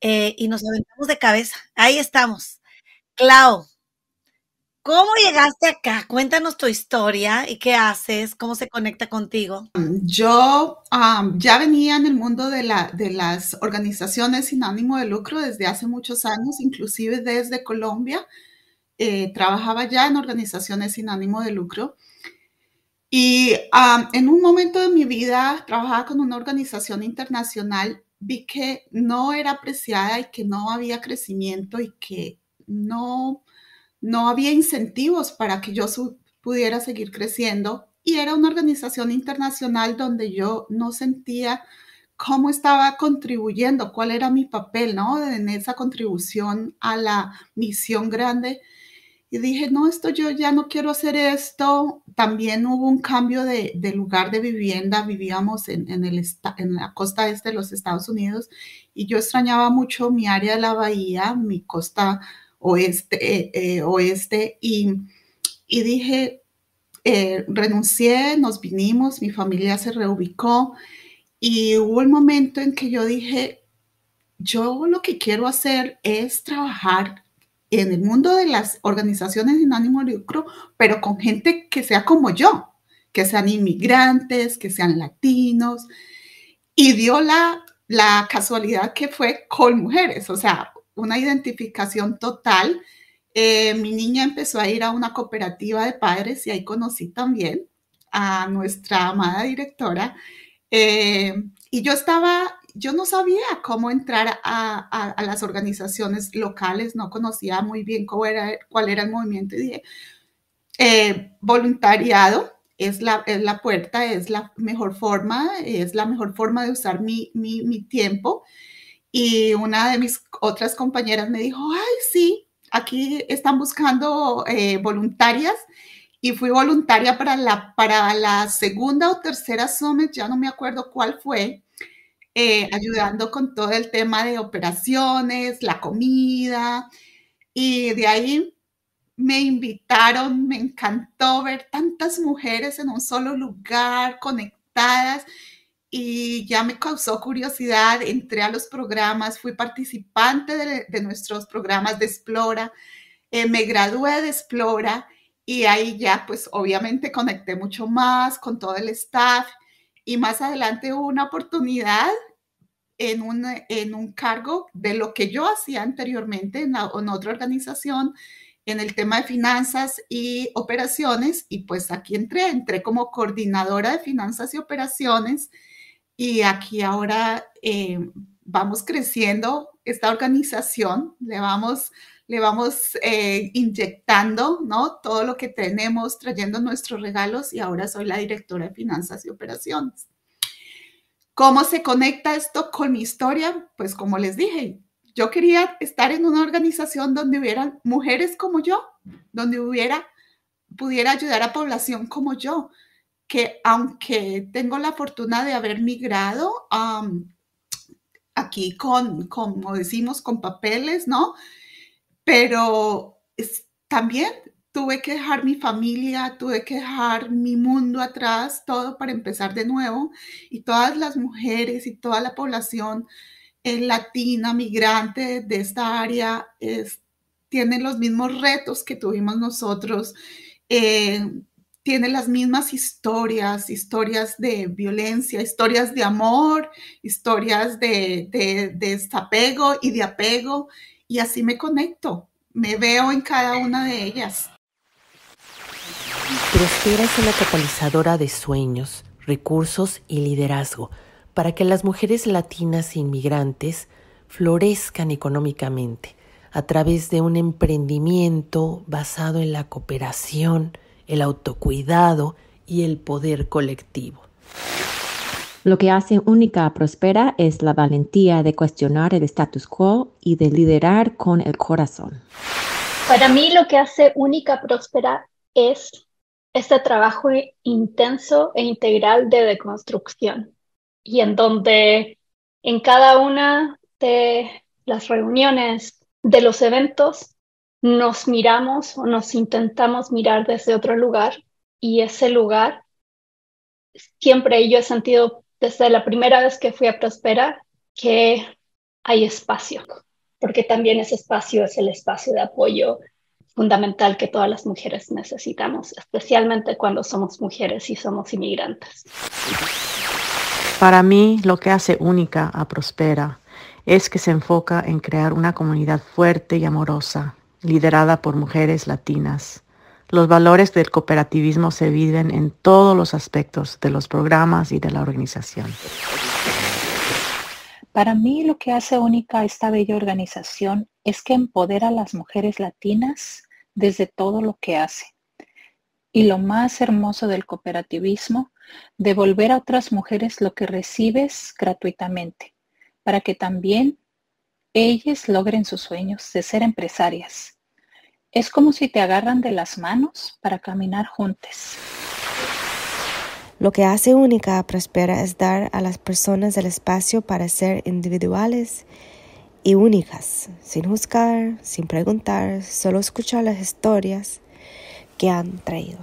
eh, y nos aventamos de cabeza. Ahí estamos. Clau, ¿Cómo llegaste acá? Cuéntanos tu historia y qué haces, cómo se conecta contigo. Yo ya venía en el mundo de, la, de las organizaciones sin ánimo de lucro desde hace muchos años, inclusive desde Colombia. Eh, trabajaba ya en organizaciones sin ánimo de lucro. Y en un momento de mi vida trabajaba con una organización internacional, vi que no era apreciada y que no había crecimiento y que no no había incentivos para que yo pudiera seguir creciendo y era una organización internacional donde yo no sentía cómo estaba contribuyendo, cuál era mi papel, ¿no? En esa contribución a la misión grande. Y dije, no, esto yo ya no quiero hacer esto. También hubo un cambio de, lugar de vivienda. Vivíamos en, en la costa este de los Estados Unidos y yo extrañaba mucho mi área de la bahía, mi costa oeste, eh, oeste y, y dije, eh, renuncié, nos vinimos, mi familia se reubicó y hubo un momento en que yo dije, yo lo que quiero hacer es trabajar en el mundo de las organizaciones sin ánimo de lucro, pero con gente que sea como yo, que sean inmigrantes, que sean latinos. Y dio la, la casualidad que fue con mujeres, o sea, una identificación total. Eh, mi niña empezó a ir a una cooperativa de padres y ahí conocí también a nuestra amada directora. Eh, y yo estaba, yo no sabía cómo entrar a, las organizaciones locales, no conocía muy bien cómo era, cuál era el movimiento y dije, eh, voluntariado es la, puerta, es la mejor forma, es la mejor forma de usar mi, mi, mi tiempo. Y una de mis otras compañeras me dijo, ay, sí, aquí están buscando eh, voluntarias. Y fui voluntaria para la, para la segunda o tercera summit, ya no me acuerdo cuál fue, eh, ayudando con todo el tema de operaciones, la comida. Y de ahí me invitaron, me encantó ver tantas mujeres en un solo lugar, conectadas y ya me causó curiosidad, entré a los programas, fui participante de, nuestros programas de Explora, eh, me gradué de Explora y ahí ya pues obviamente conecté mucho más con todo el staff y más adelante hubo una oportunidad en un, en un cargo de lo que yo hacía anteriormente en, en otra organización en el tema de finanzas y operaciones y pues aquí entré, entré como coordinadora de finanzas y operaciones y aquí ahora eh, vamos creciendo esta organización, le vamos, le vamos eh, inyectando ¿no? todo lo que tenemos, trayendo nuestros regalos y ahora soy la directora de finanzas y operaciones. ¿Cómo se conecta esto con mi historia? Pues como les dije, yo quería estar en una organización donde hubieran mujeres como yo, donde hubiera, pudiera ayudar a población como yo, que aunque tengo la fortuna de haber migrado aquí con, como decimos, con papeles, ¿no? Pero también tuve que dejar mi familia, tuve que dejar mi mundo atrás, todo para empezar de nuevo. Y todas las mujeres y toda la población eh, latina, migrante de esta área, es, tienen los mismos retos que tuvimos nosotros. Eh, tiene las mismas historias, historias de violencia, historias de amor, historias de, desapego y de apego, y así me conecto, me veo en cada una de ellas. Prospera es una catalizadora de sueños, recursos y liderazgo para que las mujeres latinas e inmigrantes florezcan económicamente a través de un emprendimiento basado en la cooperación, el autocuidado y el poder colectivo. Lo que hace única a Prospera es la valentía de cuestionar el status quo y de liderar con el corazón. Para mí lo que hace única a Prospera es este trabajo intenso e integral de deconstrucción y en donde en cada una de las reuniones, de los eventos, nos miramos o nos intentamos mirar desde otro lugar y ese lugar siempre yo he sentido desde la primera vez que fui a Prospera que hay espacio, porque también ese espacio es el espacio de apoyo fundamental que todas las mujeres necesitamos, especialmente cuando somos mujeres y somos inmigrantes. Para mí, lo que hace única a Prospera es que se enfoca en crear una comunidad fuerte y amorosa liderada por mujeres latinas. Los valores del cooperativismo se viven en todos los aspectos de los programas y de la organización. Para mí lo que hace única esta bella organización es que empodera a las mujeres latinas desde todo lo que hace. Y lo más hermoso del cooperativismo, devolver a otras mujeres lo que recibes gratuitamente, para que también ellas logren sus sueños de ser empresarias. Es como si te agarran de las manos para caminar juntas. Lo que hace única a Prospera es dar a las personas el espacio para ser individuales y únicas, sin juzgar, sin preguntar, solo escuchar las historias que han traído.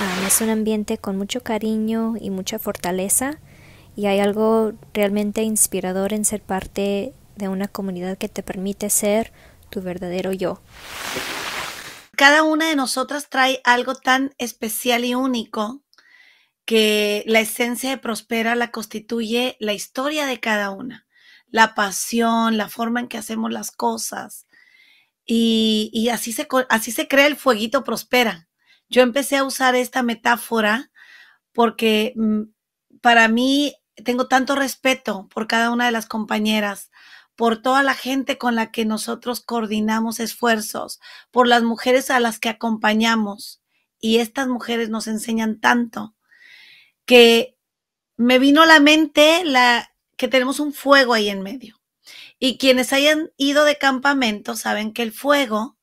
Ah, es un ambiente con mucho cariño y mucha fortaleza y hay algo realmente inspirador en ser parte de una comunidad que te permite ser tu verdadero yo. Cada una de nosotras trae algo tan especial y único que la esencia de Prospera la constituye la historia de cada una, la pasión, la forma en que hacemos las cosas. Y, así, se, así se crea el fueguito Prospera. Yo empecé a usar esta metáfora porque mm, para mí tengo tanto respeto por cada una de las compañeras, por toda la gente con la que nosotros coordinamos esfuerzos, por las mujeres a las que acompañamos. Y estas mujeres nos enseñan tanto que me vino a la mente la, que tenemos un fuego ahí en medio. Y quienes hayan ido de campamento saben que el fuego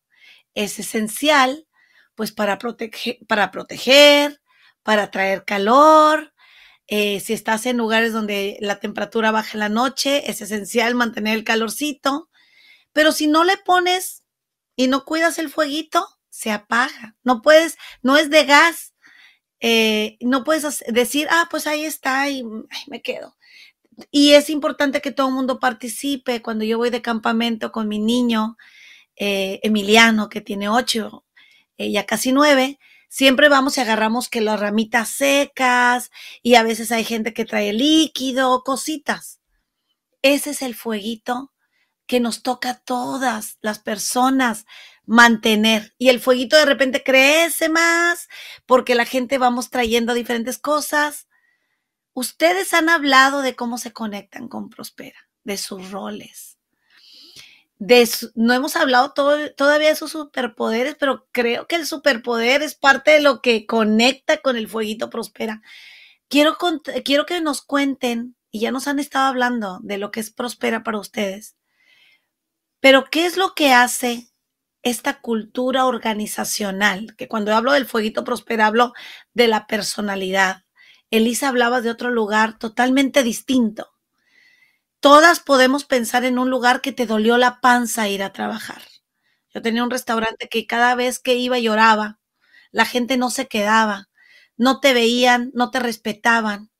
es esencial, pues para, para proteger, para traer calor, eh, si estás en lugares donde la temperatura baja en la noche, es esencial mantener el calorcito. Pero si no le pones y no cuidas el fueguito, se apaga. No puedes, no es de gas. Eh, no puedes decir, ah, pues ahí está y mm, me quedo. Y es importante que todo el mundo participe. Cuando yo voy de campamento con mi niño, eh, Emiliano, que tiene ocho, ya casi nueve, siempre vamos y agarramos que las ramitas secas y a veces hay gente que trae líquido, cositas. Ese es el fueguito que nos toca a todas las personas mantener. Y el fueguito de repente crece más porque la gente vamos trayendo diferentes cosas. Ustedes han hablado de cómo se conectan con Prospera, de sus roles no hemos hablado todavía de sus superpoderes, pero creo que el superpoder es parte de lo que conecta con el fueguito prospera. Quiero, quiero que nos cuenten, y ya nos han estado hablando de lo que es prospera para ustedes, pero ¿qué es lo que hace esta cultura organizacional? Que cuando hablo del fueguito prospera, hablo de la personalidad. Elisa hablaba de otro lugar totalmente distinto. Todas podemos pensar en un lugar que te dolió la panza ir a trabajar. Yo tenía un restaurante que cada vez que iba lloraba, la gente no se quedaba, no te veían, no te respetaban.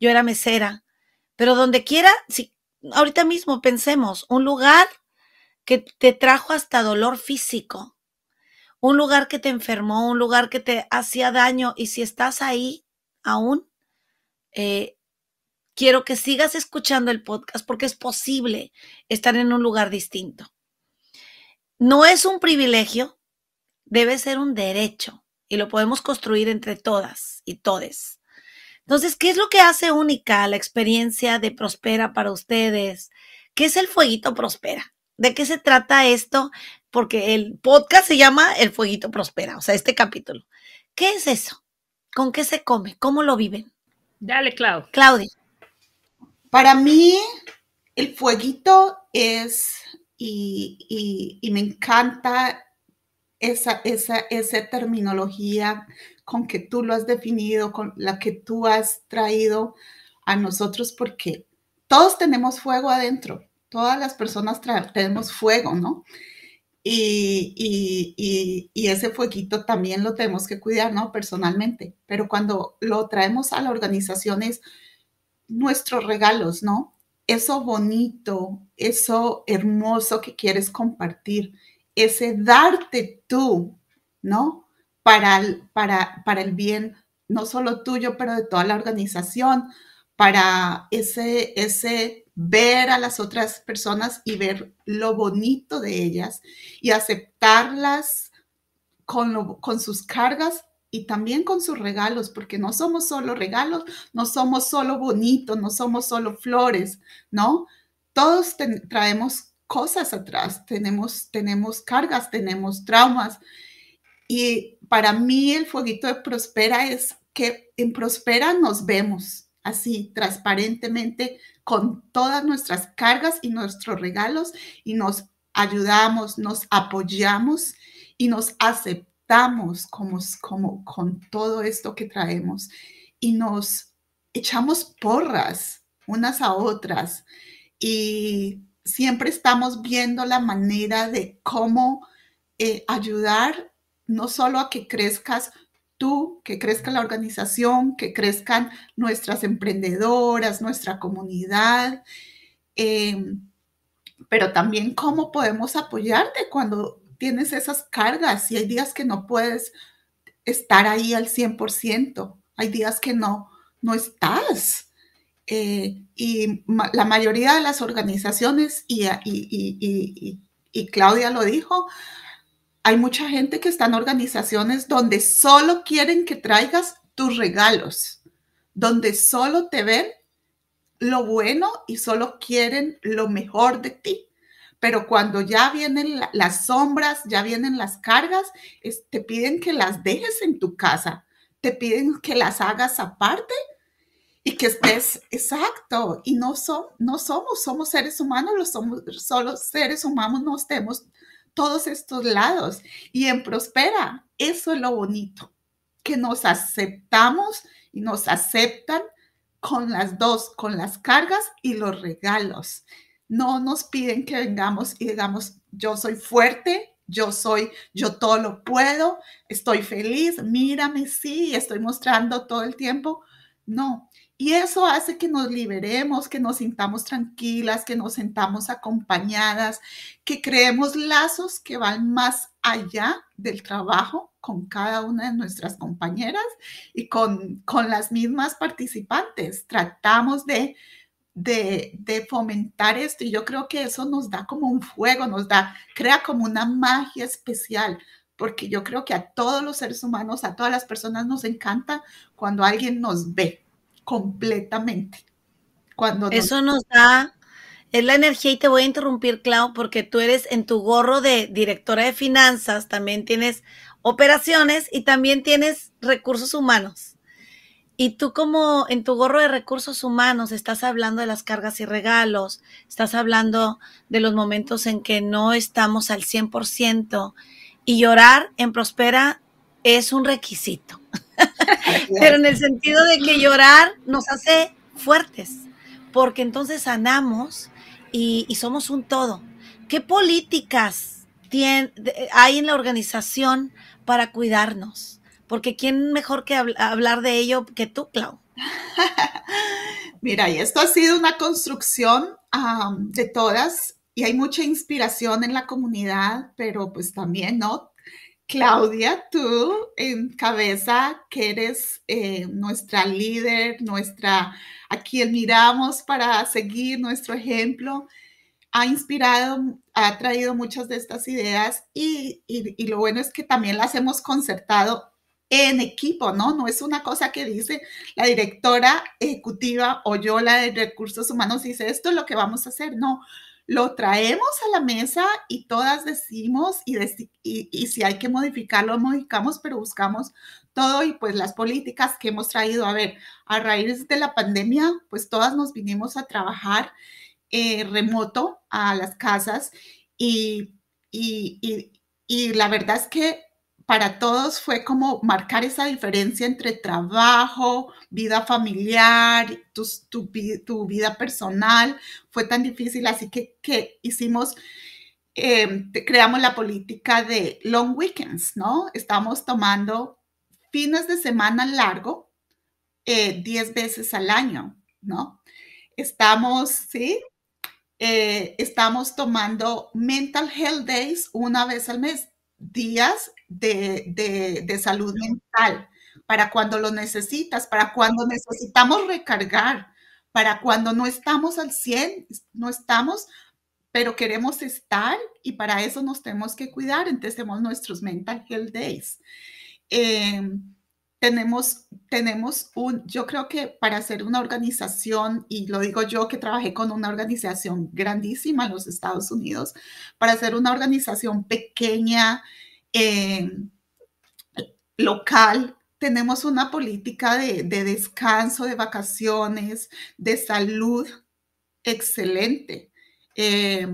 Yo era mesera, pero donde quiera, si ahorita mismo pensemos, un lugar que te trajo hasta dolor físico, un lugar que te enfermó, un lugar que te hacía daño y si estás ahí aún, eh, quiero que sigas escuchando el podcast porque es posible estar en un lugar distinto. No es un privilegio, debe ser un derecho y lo podemos construir entre todas y todes. Entonces, ¿qué es lo que hace única la experiencia de Prospera para ustedes? ¿Qué es el fueguito Prospera? ¿De qué se trata esto? Porque el podcast se llama El fueguito Prospera, o sea, este capítulo. ¿Qué es eso? ¿Con qué se come? ¿Cómo lo viven? Dale, Claudio. Claudia. Para mí, el fueguito es, y, me encanta esa, esa, terminología con que tú lo has definido, con la que tú has traído a nosotros, porque todos tenemos fuego adentro, todas las personas tenemos fuego, ¿no? Y, y, y, ese fueguito también lo tenemos que cuidar, ¿no? Personalmente, pero cuando lo traemos a la organización nuestros regalos, ¿no? Eso bonito, eso hermoso que quieres compartir, ese darte tú, ¿no? Para el, para, para el bien, no solo tuyo, pero de toda la organización, para ese, ese ver a las otras personas y ver lo bonito de ellas y aceptarlas con, con sus cargas y también con sus regalos, porque no somos solo regalos, no somos solo bonitos, no somos solo flores, ¿no? Todos traemos cosas atrás, tenemos, tenemos cargas, tenemos traumas. Y para mí el fueguito de Prospera es que en Prospera nos vemos así transparentemente con todas nuestras cargas y nuestros regalos y nos ayudamos, nos apoyamos y nos aceptamos como, con todo esto que traemos y nos echamos porras unas a otras y siempre estamos viendo la manera de cómo eh, ayudar no solo a que crezcas tú, que crezca la organización, que crezcan nuestras emprendedoras, nuestra comunidad, em, pero también cómo podemos apoyarte cuando, tienes esas cargas y hay días que no puedes estar ahí al 100%, hay días que no, no estás. Eh, y la mayoría de las organizaciones, y, y Claudia lo dijo, hay mucha gente que está en organizaciones donde solo quieren que traigas tus regalos, donde solo te ven lo bueno y solo quieren lo mejor de ti pero cuando ya vienen las sombras, ya vienen las cargas, te piden que las dejes en tu casa, te piden que las hagas aparte y que estés exacto. Y no, son, no somos, somos seres humanos, los somos, solo seres humanos nos tenemos todos estos lados. Y en Prospera, eso es lo bonito, que nos aceptamos y nos aceptan con las dos, con las cargas y los regalos no nos piden que vengamos y digamos, yo soy fuerte, yo soy, yo todo lo puedo, estoy feliz, mírame, sí, estoy mostrando todo el tiempo. No. Y eso hace que nos liberemos, que nos sintamos tranquilas, que nos sentamos acompañadas, que creemos lazos que van más allá del trabajo con cada una de nuestras compañeras y con, con las mismas participantes. Tratamos de de, fomentar esto y yo creo que eso nos da como un fuego, nos da, crea como una magia especial, porque yo creo que a todos los seres humanos, a todas las personas nos encanta cuando alguien nos ve completamente. Cuando eso nos da es la energía y te voy a interrumpir, Clau, porque tú eres en tu gorro de directora de finanzas, también tienes operaciones y también tienes recursos humanos. Y tú como en tu gorro de recursos humanos estás hablando de las cargas y regalos, estás hablando de los momentos en que no estamos al 100% y llorar en Prospera es un requisito. Pero en el sentido de que llorar nos hace fuertes, porque entonces sanamos y, somos un todo. ¿Qué políticas hay en la organización para cuidarnos? porque ¿quién mejor que hablar de ello que tú, Clau? Mira, y esto ha sido una construcción de todas y hay mucha inspiración en la comunidad, pero pues también, ¿no? Claudia, tú en cabeza, que eres eh, nuestra líder, nuestra, a quien miramos para seguir nuestro ejemplo, ha inspirado, ha traído muchas de estas ideas y, y lo bueno es que también las hemos concertado en equipo, ¿no? No es una cosa que dice la directora ejecutiva o yo, la de recursos humanos, dice esto es lo que vamos a hacer. No, lo traemos a la mesa y todas decimos y, y, si hay que modificarlo, modificamos, pero buscamos todo y pues las políticas que hemos traído. A ver, a raíz de la pandemia, pues todas nos vinimos a trabajar eh, remoto a las casas y la verdad es que para todos fue como marcar esa diferencia entre trabajo, vida familiar, tu, tu, vida personal. Fue tan difícil, así que, hicimos, eh, creamos la política de long weekends, ¿no? Estamos tomando fines de semana largo 10 eh, veces al año, ¿no? Estamos, ¿sí? Eh, estamos tomando mental health days una vez al mes, días de, salud mental, para cuando lo necesitas, para cuando necesitamos recargar, para cuando no estamos al 100, no estamos, pero queremos estar y para eso nos tenemos que cuidar. Entonces tenemos nuestros mental health days. Em, tenemos, tenemos un, yo creo que para ser una organización, y lo digo yo que trabajé con una organización grandísima en los Estados Unidos, para ser una organización pequeña, local tenemos una política de, descanso, de vacaciones, de salud excelente. Eh,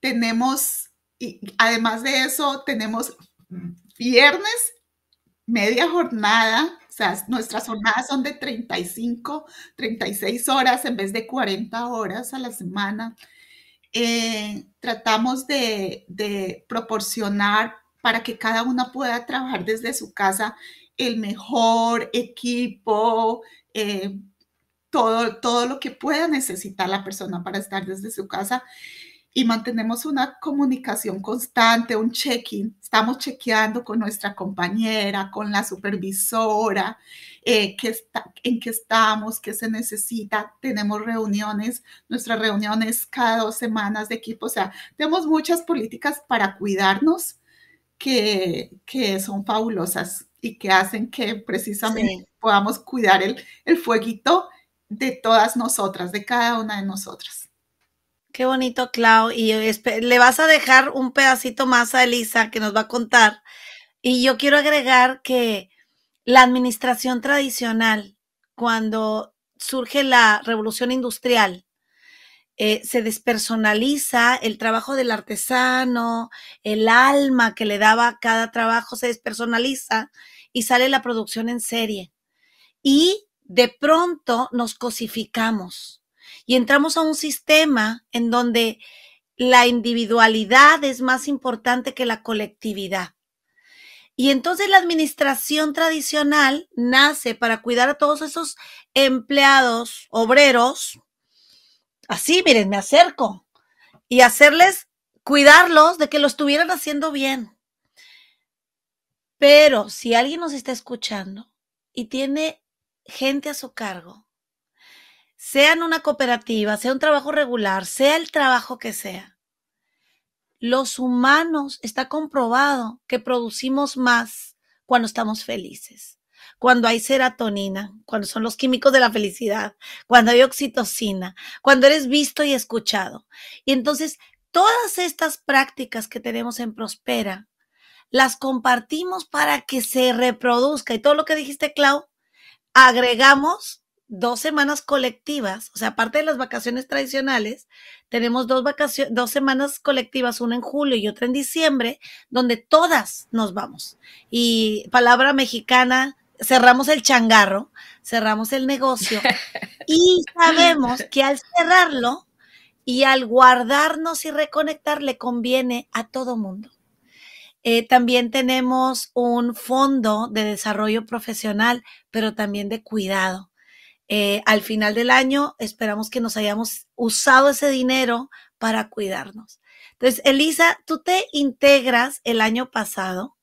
tenemos, además de eso, tenemos viernes, media jornada, o sea, nuestras jornadas son de 35, 36 horas en vez de 40 horas a la semana. Eh, tratamos de proporcionar para que cada una pueda trabajar desde su casa el mejor equipo, eh, todo, todo lo que pueda necesitar la persona para estar desde su casa. Y mantenemos una comunicación constante, un check-in. Estamos chequeando con nuestra compañera, con la supervisora, eh, está, en qué estamos, qué se necesita. Tenemos reuniones, nuestras reuniones cada dos semanas de equipo. O sea, tenemos muchas políticas para cuidarnos que, son fabulosas y que hacen que precisamente podamos cuidar el, el fueguito de todas nosotras, de cada una de nosotras. Qué bonito, Clau. Y le vas a dejar un pedacito más a Elisa que nos va a contar. Y yo quiero agregar que la administración tradicional, cuando surge la revolución industrial, eh, se despersonaliza el trabajo del artesano, el alma que le daba cada trabajo se despersonaliza y sale la producción en serie. Y de pronto nos cosificamos y entramos a un sistema en donde la individualidad es más importante que la colectividad. Y entonces la administración tradicional nace para cuidar a todos esos empleados, obreros, Así, miren, me acerco y hacerles cuidarlos de que lo estuvieran haciendo bien. Pero si alguien nos está escuchando y tiene gente a su cargo, sea en una cooperativa, sea un trabajo regular, sea el trabajo que sea, los humanos está comprobado que producimos más cuando estamos felices cuando hay serotonina, cuando son los químicos de la felicidad, cuando hay oxitocina, cuando eres visto y escuchado. Y entonces, todas estas prácticas que tenemos en Prospera, las compartimos para que se reproduzca. Y todo lo que dijiste, Clau, agregamos dos semanas colectivas, o sea, aparte de las vacaciones tradicionales, tenemos dos, vacaciones, dos semanas colectivas, una en julio y otra en diciembre, donde todas nos vamos. Y palabra mexicana, cerramos el changarro, cerramos el negocio y sabemos que al cerrarlo y al guardarnos y reconectar le conviene a todo mundo. Eh, también tenemos un fondo de desarrollo profesional, pero también de cuidado. Eh, al final del año esperamos que nos hayamos usado ese dinero para cuidarnos. Entonces, Elisa, tú te integras el año pasado.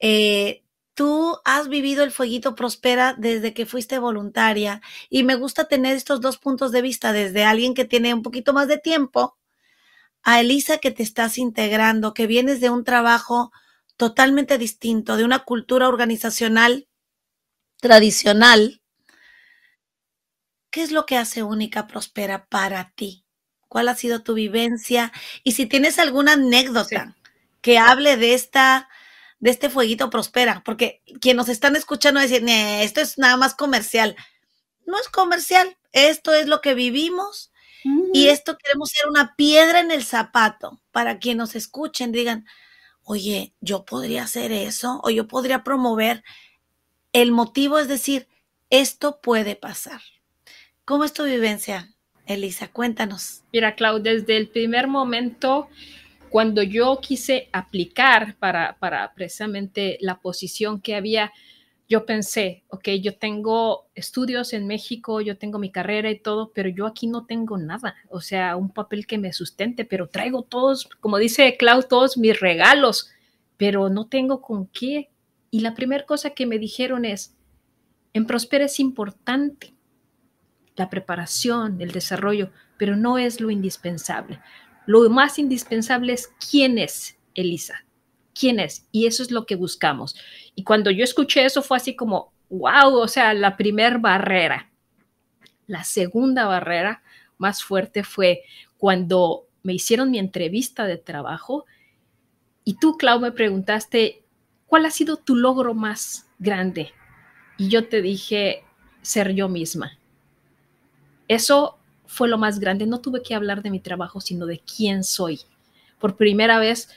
Eh, tú has vivido el fueguito prospera desde que fuiste voluntaria y me gusta tener estos dos puntos de vista desde alguien que tiene un poquito más de tiempo a Elisa que te estás integrando, que vienes de un trabajo totalmente distinto, de una cultura organizacional tradicional. ¿Qué es lo que hace única prospera para ti? ¿Cuál ha sido tu vivencia? Y si tienes alguna anécdota que hable de esta de este fueguito prospera, porque quienes nos están escuchando decir, esto es nada más comercial. No es comercial, esto es lo que vivimos y mm. esto queremos ser una piedra en el zapato para quien nos escuchen, digan, oye, yo podría hacer eso o yo podría promover. El motivo es decir, esto puede pasar. ¿Cómo es tu vivencia, Elisa? Cuéntanos. Mira, Clau, desde el primer momento cuando yo quise aplicar para, para precisamente la posición que había, yo pensé, ok, yo tengo estudios en México, yo tengo mi carrera y todo, pero yo aquí no tengo nada, o sea, un papel que me sustente, pero traigo todos, como dice Clau, todos mis regalos, pero no tengo con qué. Y la primera cosa que me dijeron es, en Prospera es importante la preparación, el desarrollo, pero no es lo indispensable. Lo más indispensable es quién es Elisa, quién es. Y eso es lo que buscamos. Y cuando yo escuché eso fue así como, wow, o sea, la primer barrera. La segunda barrera más fuerte fue cuando me hicieron mi entrevista de trabajo y tú, Clau, me preguntaste, ¿cuál ha sido tu logro más grande? Y yo te dije, ser yo misma. Eso fue lo más grande. No tuve que hablar de mi trabajo, sino de quién soy. Por primera vez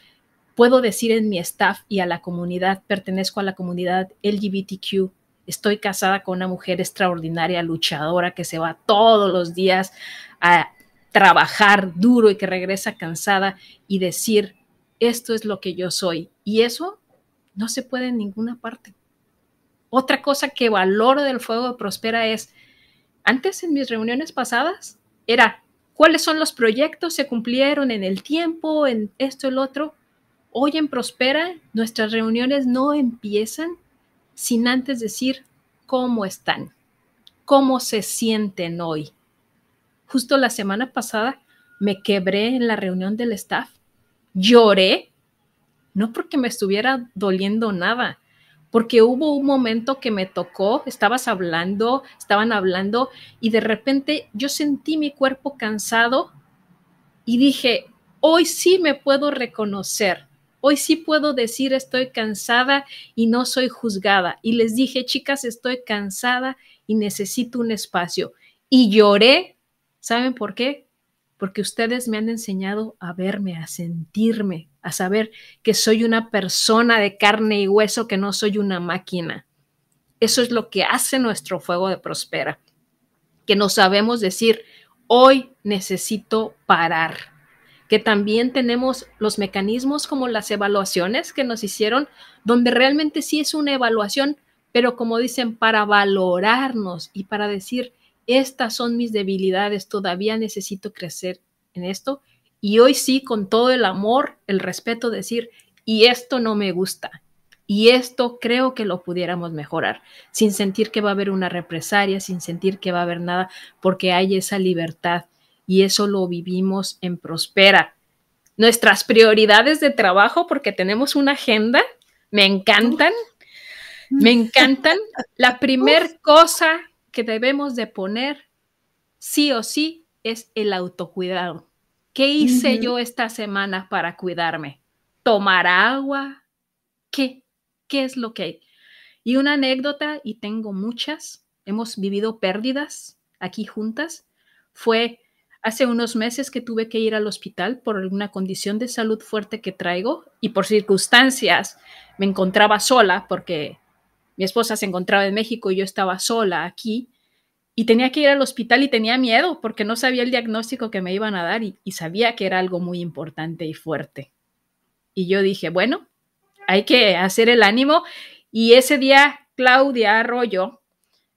puedo decir en mi staff y a la comunidad, pertenezco a la comunidad LGBTQ. Estoy casada con una mujer extraordinaria, luchadora, que se va todos los días a trabajar duro y que regresa cansada y decir, esto es lo que yo soy. Y eso no se puede en ninguna parte. Otra cosa que valoro del fuego de Prospera es, antes en mis reuniones pasadas, ¿cuáles son los proyectos? ¿Se cumplieron en el tiempo, en esto, el otro? Hoy en Prospera, nuestras reuniones no empiezan sin antes decir cómo están, cómo se sienten hoy. Justo la semana pasada me quebré en la reunión del staff, lloré, no porque me estuviera doliendo nada, porque hubo un momento que me tocó, estabas hablando, estaban hablando y de repente yo sentí mi cuerpo cansado y dije, hoy sí me puedo reconocer, hoy sí puedo decir estoy cansada y no soy juzgada. Y les dije, chicas, estoy cansada y necesito un espacio. Y lloré, ¿saben por qué? porque ustedes me han enseñado a verme, a sentirme, a saber que soy una persona de carne y hueso, que no soy una máquina. Eso es lo que hace nuestro fuego de prospera, que no sabemos decir, hoy necesito parar, que también tenemos los mecanismos como las evaluaciones que nos hicieron, donde realmente sí es una evaluación, pero como dicen, para valorarnos y para decir, estas son mis debilidades, todavía necesito crecer en esto. Y hoy sí, con todo el amor, el respeto, decir, y esto no me gusta, y esto creo que lo pudiéramos mejorar, sin sentir que va a haber una represalia, sin sentir que va a haber nada, porque hay esa libertad y eso lo vivimos en Prospera. Nuestras prioridades de trabajo, porque tenemos una agenda, me encantan, me encantan. La primer cosa que debemos de poner sí o sí es el autocuidado. ¿Qué hice yo esta semana para cuidarme? ¿Tomar agua? ¿Qué? ¿Qué es lo que hay? Y una anécdota, y tengo muchas, hemos vivido pérdidas aquí juntas, fue hace unos meses que tuve que ir al hospital por alguna condición de salud fuerte que traigo y por circunstancias me encontraba sola porque mi esposa se encontraba en México y yo estaba sola aquí y tenía que ir al hospital y tenía miedo porque no sabía el diagnóstico que me iban a dar y, sabía que era algo muy importante y fuerte. Y yo dije, bueno, hay que hacer el ánimo. Y ese día Claudia Arroyo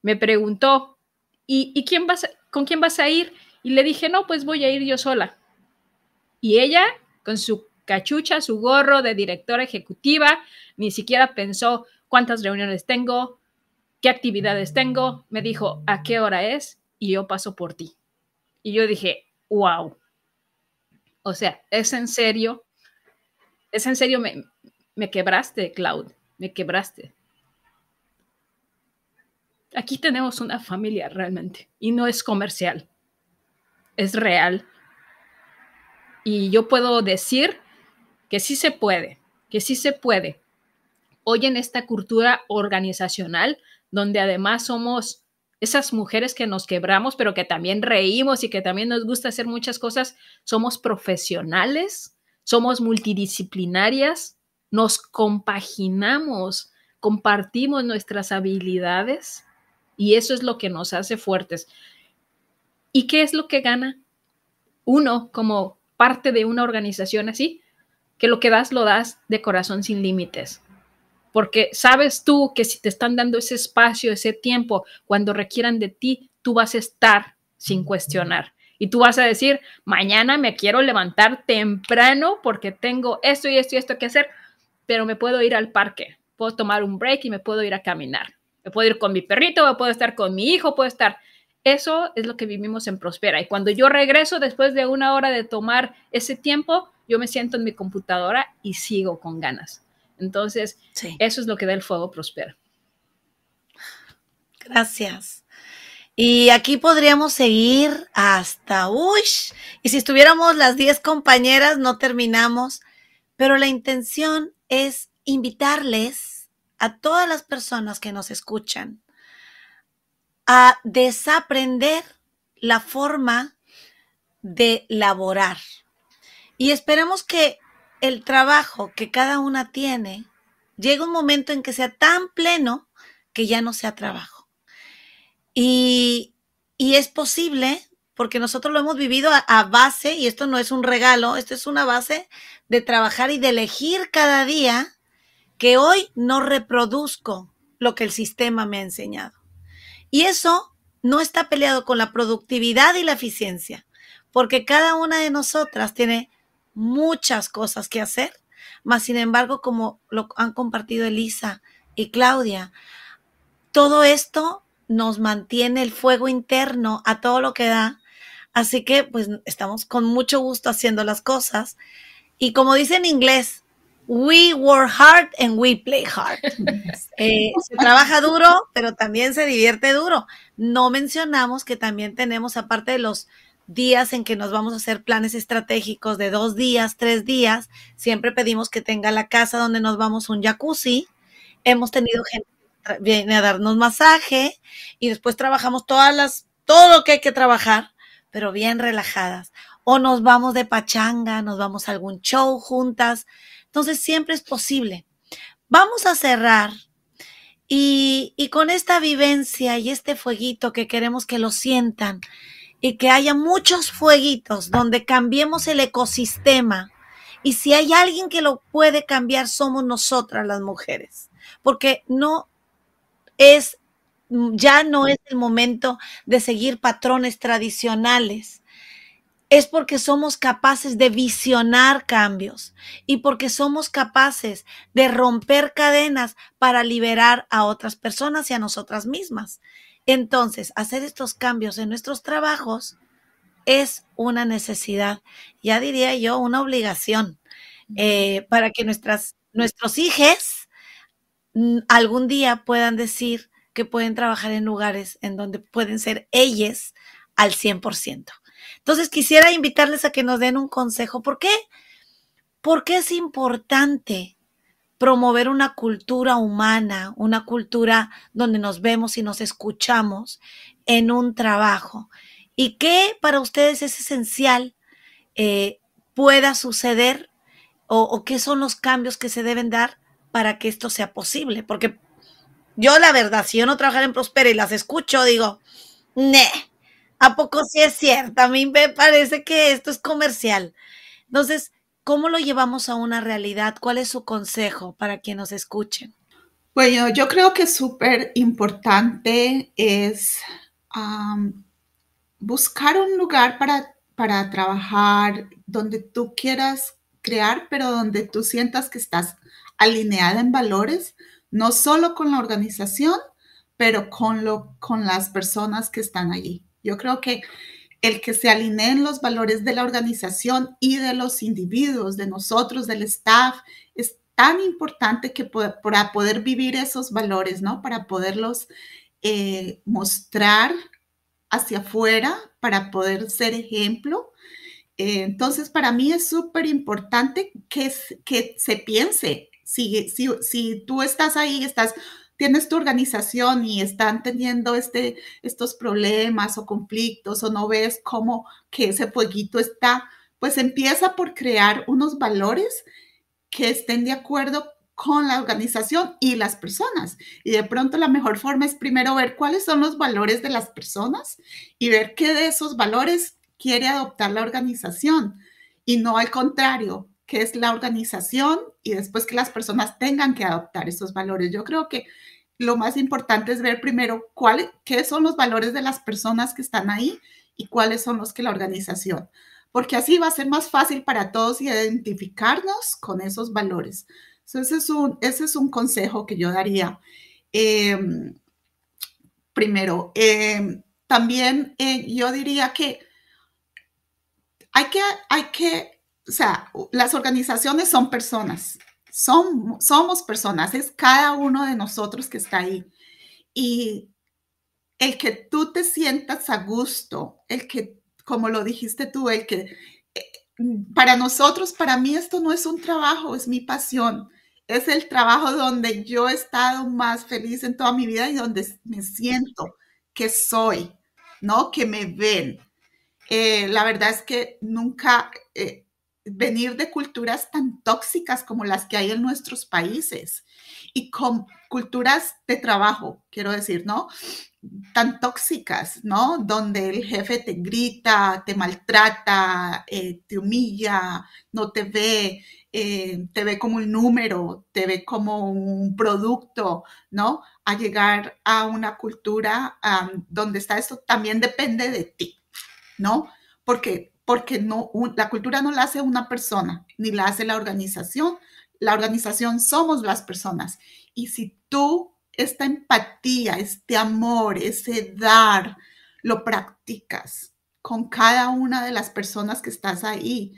me preguntó, ¿y, quién vas, con quién vas a ir? Y le dije, no, pues voy a ir yo sola. Y ella, con su cachucha, su gorro de directora ejecutiva, ni siquiera pensó, cuántas reuniones tengo, qué actividades tengo, me dijo a qué hora es y yo paso por ti. Y yo dije, wow. O sea, es en serio, es en serio, me, me quebraste, Cloud, me quebraste. Aquí tenemos una familia realmente y no es comercial, es real. Y yo puedo decir que sí se puede, que sí se puede, hoy en esta cultura organizacional, donde además somos esas mujeres que nos quebramos, pero que también reímos y que también nos gusta hacer muchas cosas, somos profesionales, somos multidisciplinarias, nos compaginamos, compartimos nuestras habilidades y eso es lo que nos hace fuertes. ¿Y qué es lo que gana uno como parte de una organización así? Que lo que das lo das de corazón sin límites porque sabes tú que si te están dando ese espacio, ese tiempo, cuando requieran de ti, tú vas a estar sin cuestionar. Y tú vas a decir, mañana me quiero levantar temprano porque tengo esto y esto y esto que hacer, pero me puedo ir al parque, puedo tomar un break y me puedo ir a caminar. Me puedo ir con mi perrito, puedo estar con mi hijo, puedo estar. Eso es lo que vivimos en Prospera. Y cuando yo regreso después de una hora de tomar ese tiempo, yo me siento en mi computadora y sigo con ganas. Entonces, eso es lo que da el fuego prospera. Gracias. Y aquí podríamos seguir hasta, uy, y si estuviéramos las 10 compañeras, no terminamos, pero la intención es invitarles a todas las personas que nos escuchan a desaprender la forma de laborar. Y esperamos que el trabajo que cada una tiene, llega un momento en que sea tan pleno que ya no sea trabajo. Y, y es posible, porque nosotros lo hemos vivido a, a, base, y esto no es un regalo, esto es una base de trabajar y de elegir cada día que hoy no reproduzco lo que el sistema me ha enseñado. Y eso no está peleado con la productividad y la eficiencia, porque cada una de nosotras tiene muchas cosas que hacer, mas sin embargo, como lo han compartido Elisa y Claudia, todo esto nos mantiene el fuego interno a todo lo que da. Así que pues estamos con mucho gusto haciendo las cosas. Y como dice en inglés, we work hard and we play hard. Eh, se trabaja duro, pero también se divierte duro. No mencionamos que también tenemos, aparte de los días en que nos vamos a hacer planes estratégicos de dos días, tres días. Siempre pedimos que tenga la casa donde nos vamos un jacuzzi. Hemos tenido gente que viene a darnos masaje y después trabajamos todas las, todo lo que hay que trabajar, pero bien relajadas. O nos vamos de pachanga, nos vamos a algún show juntas. Entonces siempre es posible. Vamos a cerrar y, y con esta vivencia y este fueguito que queremos que lo sientan y que haya muchos fueguitos donde cambiemos el ecosistema. Y si hay alguien que lo puede cambiar, somos nosotras las mujeres, porque no es, ya no es el momento de seguir patrones tradicionales. Es porque somos capaces de visionar cambios y porque somos capaces de romper cadenas para liberar a otras personas y a nosotras mismas. Entonces, hacer estos cambios en nuestros trabajos es una necesidad, ya diría yo, una obligación eh, para que nuestras, nuestros hijos mm, algún día puedan decir que pueden trabajar en lugares en donde pueden ser ellas al 100%. Entonces, quisiera invitarles a que nos den un consejo. ¿Por qué? Porque es importante promover una cultura humana, una cultura donde nos vemos y nos escuchamos en un trabajo. ¿Y qué para ustedes es esencial eh, pueda suceder o, qué son los cambios que se deben dar para que esto sea posible? Porque yo la verdad, si yo no trabajara en Prospera y las escucho, digo, ¿a poco sí es cierto? A mí me parece que esto es comercial. Entonces, ¿Cómo lo llevamos a una realidad? ¿Cuál es su consejo para que nos escuchen? Bueno, yo creo que súper importante es buscar un lugar para, para trabajar donde tú quieras crear, pero donde tú sientas que estás alineada en valores, no solo con la organización, pero con, lo, con las personas que están allí. Yo creo que el que se alineen los valores de la organización y de los individuos, de nosotros, del staff, es tan importante que para poder vivir esos valores, ¿no? Para poderlos eh, mostrar hacia afuera, para poder ser ejemplo. Eh, entonces, para mí es súper importante que, se piense, si, si tú estás ahí, estás tienes tu organización y están teniendo este, estos problemas o conflictos o no ves cómo que ese fueguito está, pues empieza por crear unos valores que estén de acuerdo con la organización y las personas. Y de pronto la mejor forma es primero ver cuáles son los valores de las personas y ver qué de esos valores quiere adoptar la organización. Y no al contrario, que es la organización y después que las personas tengan que adoptar esos valores. Yo creo que lo más importante es ver primero cuál, qué son los valores de las personas que están ahí y cuáles son los que la organización, porque así va a ser más fácil para todos identificarnos con esos valores. Entonces, ese es un, ese es un consejo que yo daría. Em, primero, em, también eh, yo diría que hay que, hay que o sea, las organizaciones son personas, son, somos personas, es cada uno de nosotros que está ahí. Y el que tú te sientas a gusto, el que, como lo dijiste tú, el que, eh, para nosotros, para mí esto no es un trabajo, es mi pasión. Es el trabajo donde yo he estado más feliz en toda mi vida y donde me siento que soy, ¿no? Que me ven. Eh, la verdad es que nunca, eh, venir de culturas tan tóxicas como las que hay en nuestros países y con culturas de trabajo, quiero decir, ¿no? Tan tóxicas, ¿no? Donde el jefe te grita, te maltrata, eh, te humilla, no te ve, eh, te ve como un número, te ve como un producto, ¿no? A llegar a una cultura donde está eso también depende de ti, ¿no? Porque porque no, la cultura no la hace una persona, ni la hace la organización. La organización somos las personas. Y si tú esta empatía, este amor, ese dar, lo practicas con cada una de las personas que estás ahí,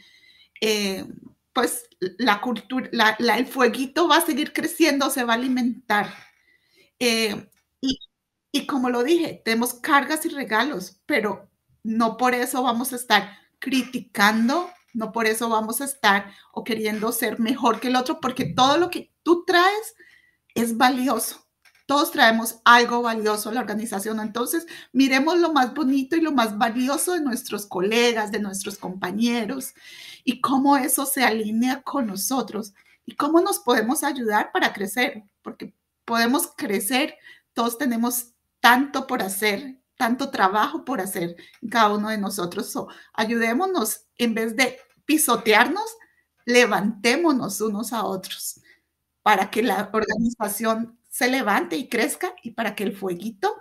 eh, pues la cultura, el fueguito va a seguir creciendo, se va a alimentar. Eh, y, y como lo dije, tenemos cargas y regalos, pero no por eso vamos a estar criticando, no por eso vamos a estar o queriendo ser mejor que el otro, porque todo lo que tú traes es valioso. Todos traemos algo valioso a la organización. Entonces, miremos lo más bonito y lo más valioso de nuestros colegas, de nuestros compañeros y cómo eso se alinea con nosotros y cómo nos podemos ayudar para crecer, porque podemos crecer, todos tenemos tanto por hacer tanto trabajo por hacer cada uno de nosotros. So, ayudémonos en vez de pisotearnos, levantémonos unos a otros para que la organización se levante y crezca y para que el fueguito,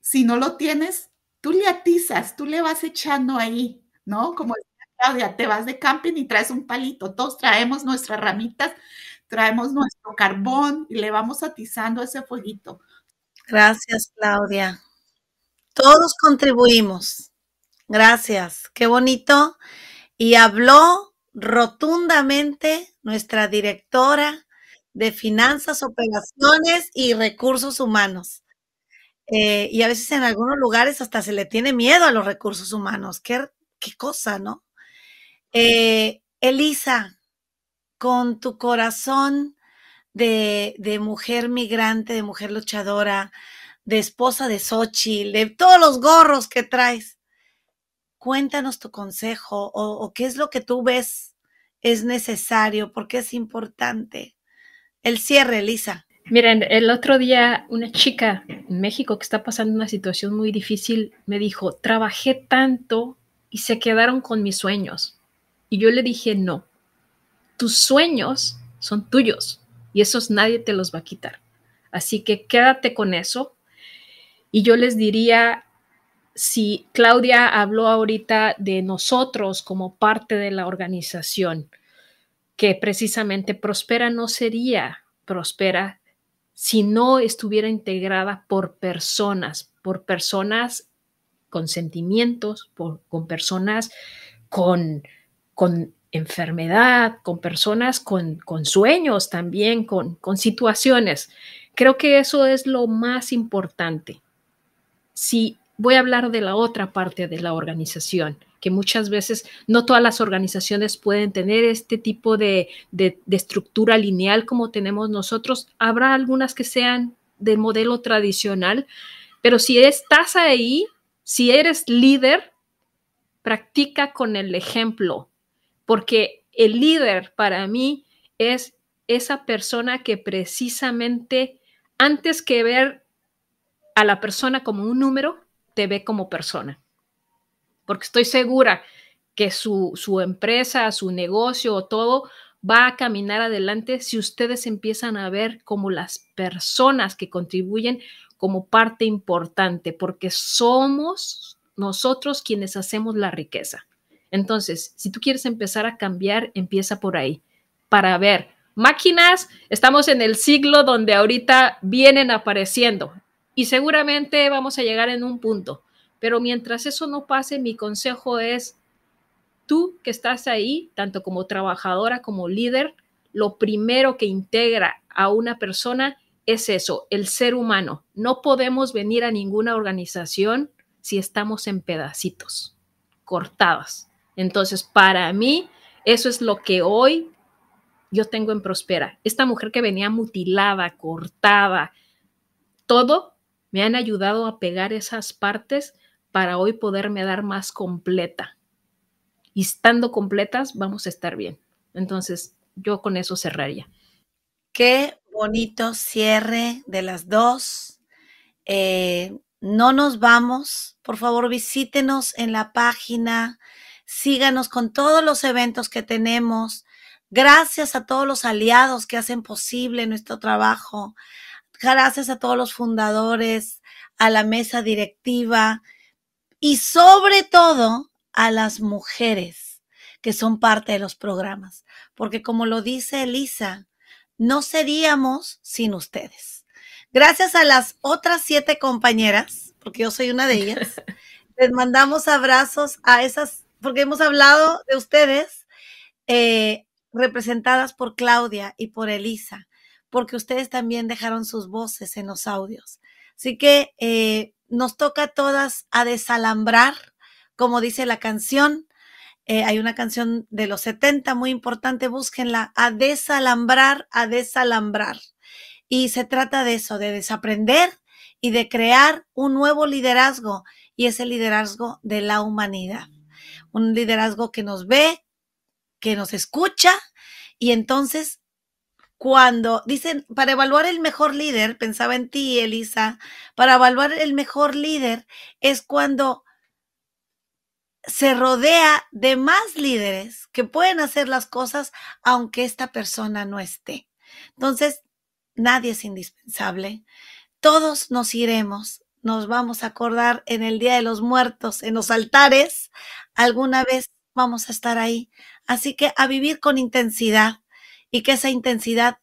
si no lo tienes, tú le atizas, tú le vas echando ahí, ¿no? Como decía Claudia, te vas de camping y traes un palito, todos traemos nuestras ramitas, traemos nuestro carbón y le vamos atizando ese fueguito. Gracias, Claudia. Todos contribuimos. Gracias. Qué bonito. Y habló rotundamente nuestra directora de Finanzas, Operaciones y Recursos Humanos. Eh, y a veces en algunos lugares hasta se le tiene miedo a los recursos humanos. Qué, cosa, ¿no? Eh, Elisa, con tu corazón de, de mujer migrante, de mujer luchadora, de esposa de Sochi de todos los gorros que traes. Cuéntanos tu consejo o, qué es lo que tú ves es necesario, porque es importante. El cierre, Lisa Miren, el otro día una chica en México que está pasando una situación muy difícil me dijo, trabajé tanto y se quedaron con mis sueños. Y yo le dije, no, tus sueños son tuyos y esos nadie te los va a quitar. Así que quédate con eso, y yo les diría, si Claudia habló ahorita de nosotros como parte de la organización, que precisamente Prospera no sería Prospera si no estuviera integrada por personas, por personas con sentimientos, con personas con, enfermedad, con personas con, con sueños también, con situaciones. Creo que eso es lo más importante si voy a hablar de la otra parte de la organización, que muchas veces no todas las organizaciones pueden tener este tipo de, estructura lineal como tenemos nosotros. Habrá algunas que sean de modelo tradicional, pero si estás ahí, si eres líder, practica con el ejemplo, porque el líder para mí es esa persona que precisamente antes que ver a la persona como un número, te ve como persona. Porque estoy segura que su, su empresa, su negocio o todo va a caminar adelante si ustedes empiezan a ver como las personas que contribuyen como parte importante, porque somos nosotros quienes hacemos la riqueza. Entonces, si tú quieres empezar a cambiar, empieza por ahí, para ver. Máquinas, estamos en el siglo donde ahorita vienen apareciendo y seguramente vamos a llegar en un punto. Pero mientras eso no pase, mi consejo es, tú que estás ahí, tanto como trabajadora como líder, lo primero que integra a una persona es eso, el ser humano. No podemos venir a ninguna organización si estamos en pedacitos, cortadas. Entonces, para mí, eso es lo que hoy yo tengo en Prospera. Esta mujer que venía mutilada, cortada, todo me han ayudado a pegar esas partes para hoy poderme dar más completa. Y estando completas, vamos a estar bien. Entonces, yo con eso cerraría. Qué bonito cierre de las dos. Eh, no nos vamos. Por favor, visítenos en la página. Síganos con todos los eventos que tenemos. Gracias a todos los aliados que hacen posible nuestro trabajo gracias a todos los fundadores, a la mesa directiva y sobre todo a las mujeres que son parte de los programas, porque como lo dice Elisa, no seríamos sin ustedes. Gracias a las otras siete compañeras, porque yo soy una de ellas, les mandamos abrazos a esas, porque hemos hablado de ustedes eh, representadas por Claudia y por Elisa porque ustedes también dejaron sus voces en los audios. Así que eh, nos toca a todas a desalambrar, como dice la canción. Eh, hay una canción de los 70 muy importante, búsquenla, a desalambrar, a desalambrar. Y se trata de eso, de desaprender y de crear un nuevo liderazgo, y es el liderazgo de la humanidad. Un liderazgo que nos ve, que nos escucha, y entonces cuando dicen, para evaluar el mejor líder, pensaba en ti, Elisa, para evaluar el mejor líder es cuando se rodea de más líderes que pueden hacer las cosas aunque esta persona no esté. Entonces, nadie es indispensable. Todos nos iremos, nos vamos a acordar en el Día de los Muertos, en los altares, alguna vez vamos a estar ahí. Así que a vivir con intensidad y que esa intensidad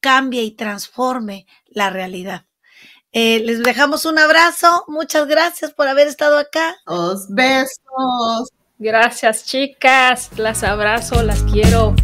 cambie y transforme la realidad. Eh, les dejamos un abrazo. Muchas gracias por haber estado acá. Os besos. Gracias, chicas. Las abrazo, las quiero.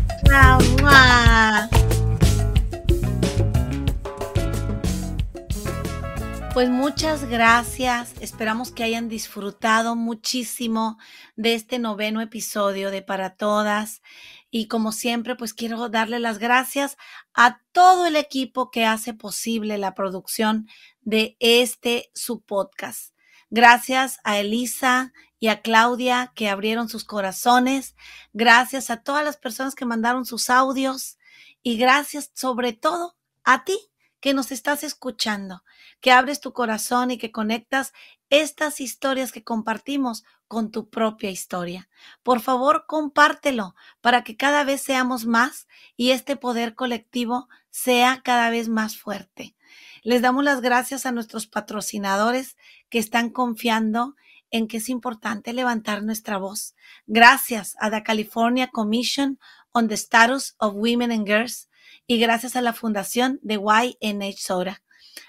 Pues muchas gracias. Esperamos que hayan disfrutado muchísimo de este noveno episodio de Para Todas. Y como siempre, pues quiero darle las gracias a todo el equipo que hace posible la producción de este su podcast. Gracias a Elisa y a Claudia que abrieron sus corazones. Gracias a todas las personas que mandaron sus audios. Y gracias sobre todo a ti que nos estás escuchando, que abres tu corazón y que conectas estas historias que compartimos con tu propia historia. Por favor, compártelo para que cada vez seamos más y este poder colectivo sea cada vez más fuerte. Les damos las gracias a nuestros patrocinadores que están confiando en que es importante levantar nuestra voz. Gracias a la California Commission on the Status of Women and Girls y gracias a la Fundación de YNH Sora.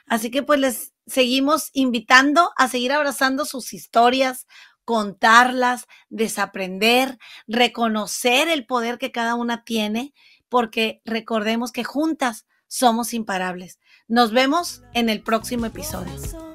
Así que pues les seguimos invitando a seguir abrazando sus historias, contarlas, desaprender, reconocer el poder que cada una tiene, porque recordemos que juntas somos imparables. Nos vemos en el próximo episodio.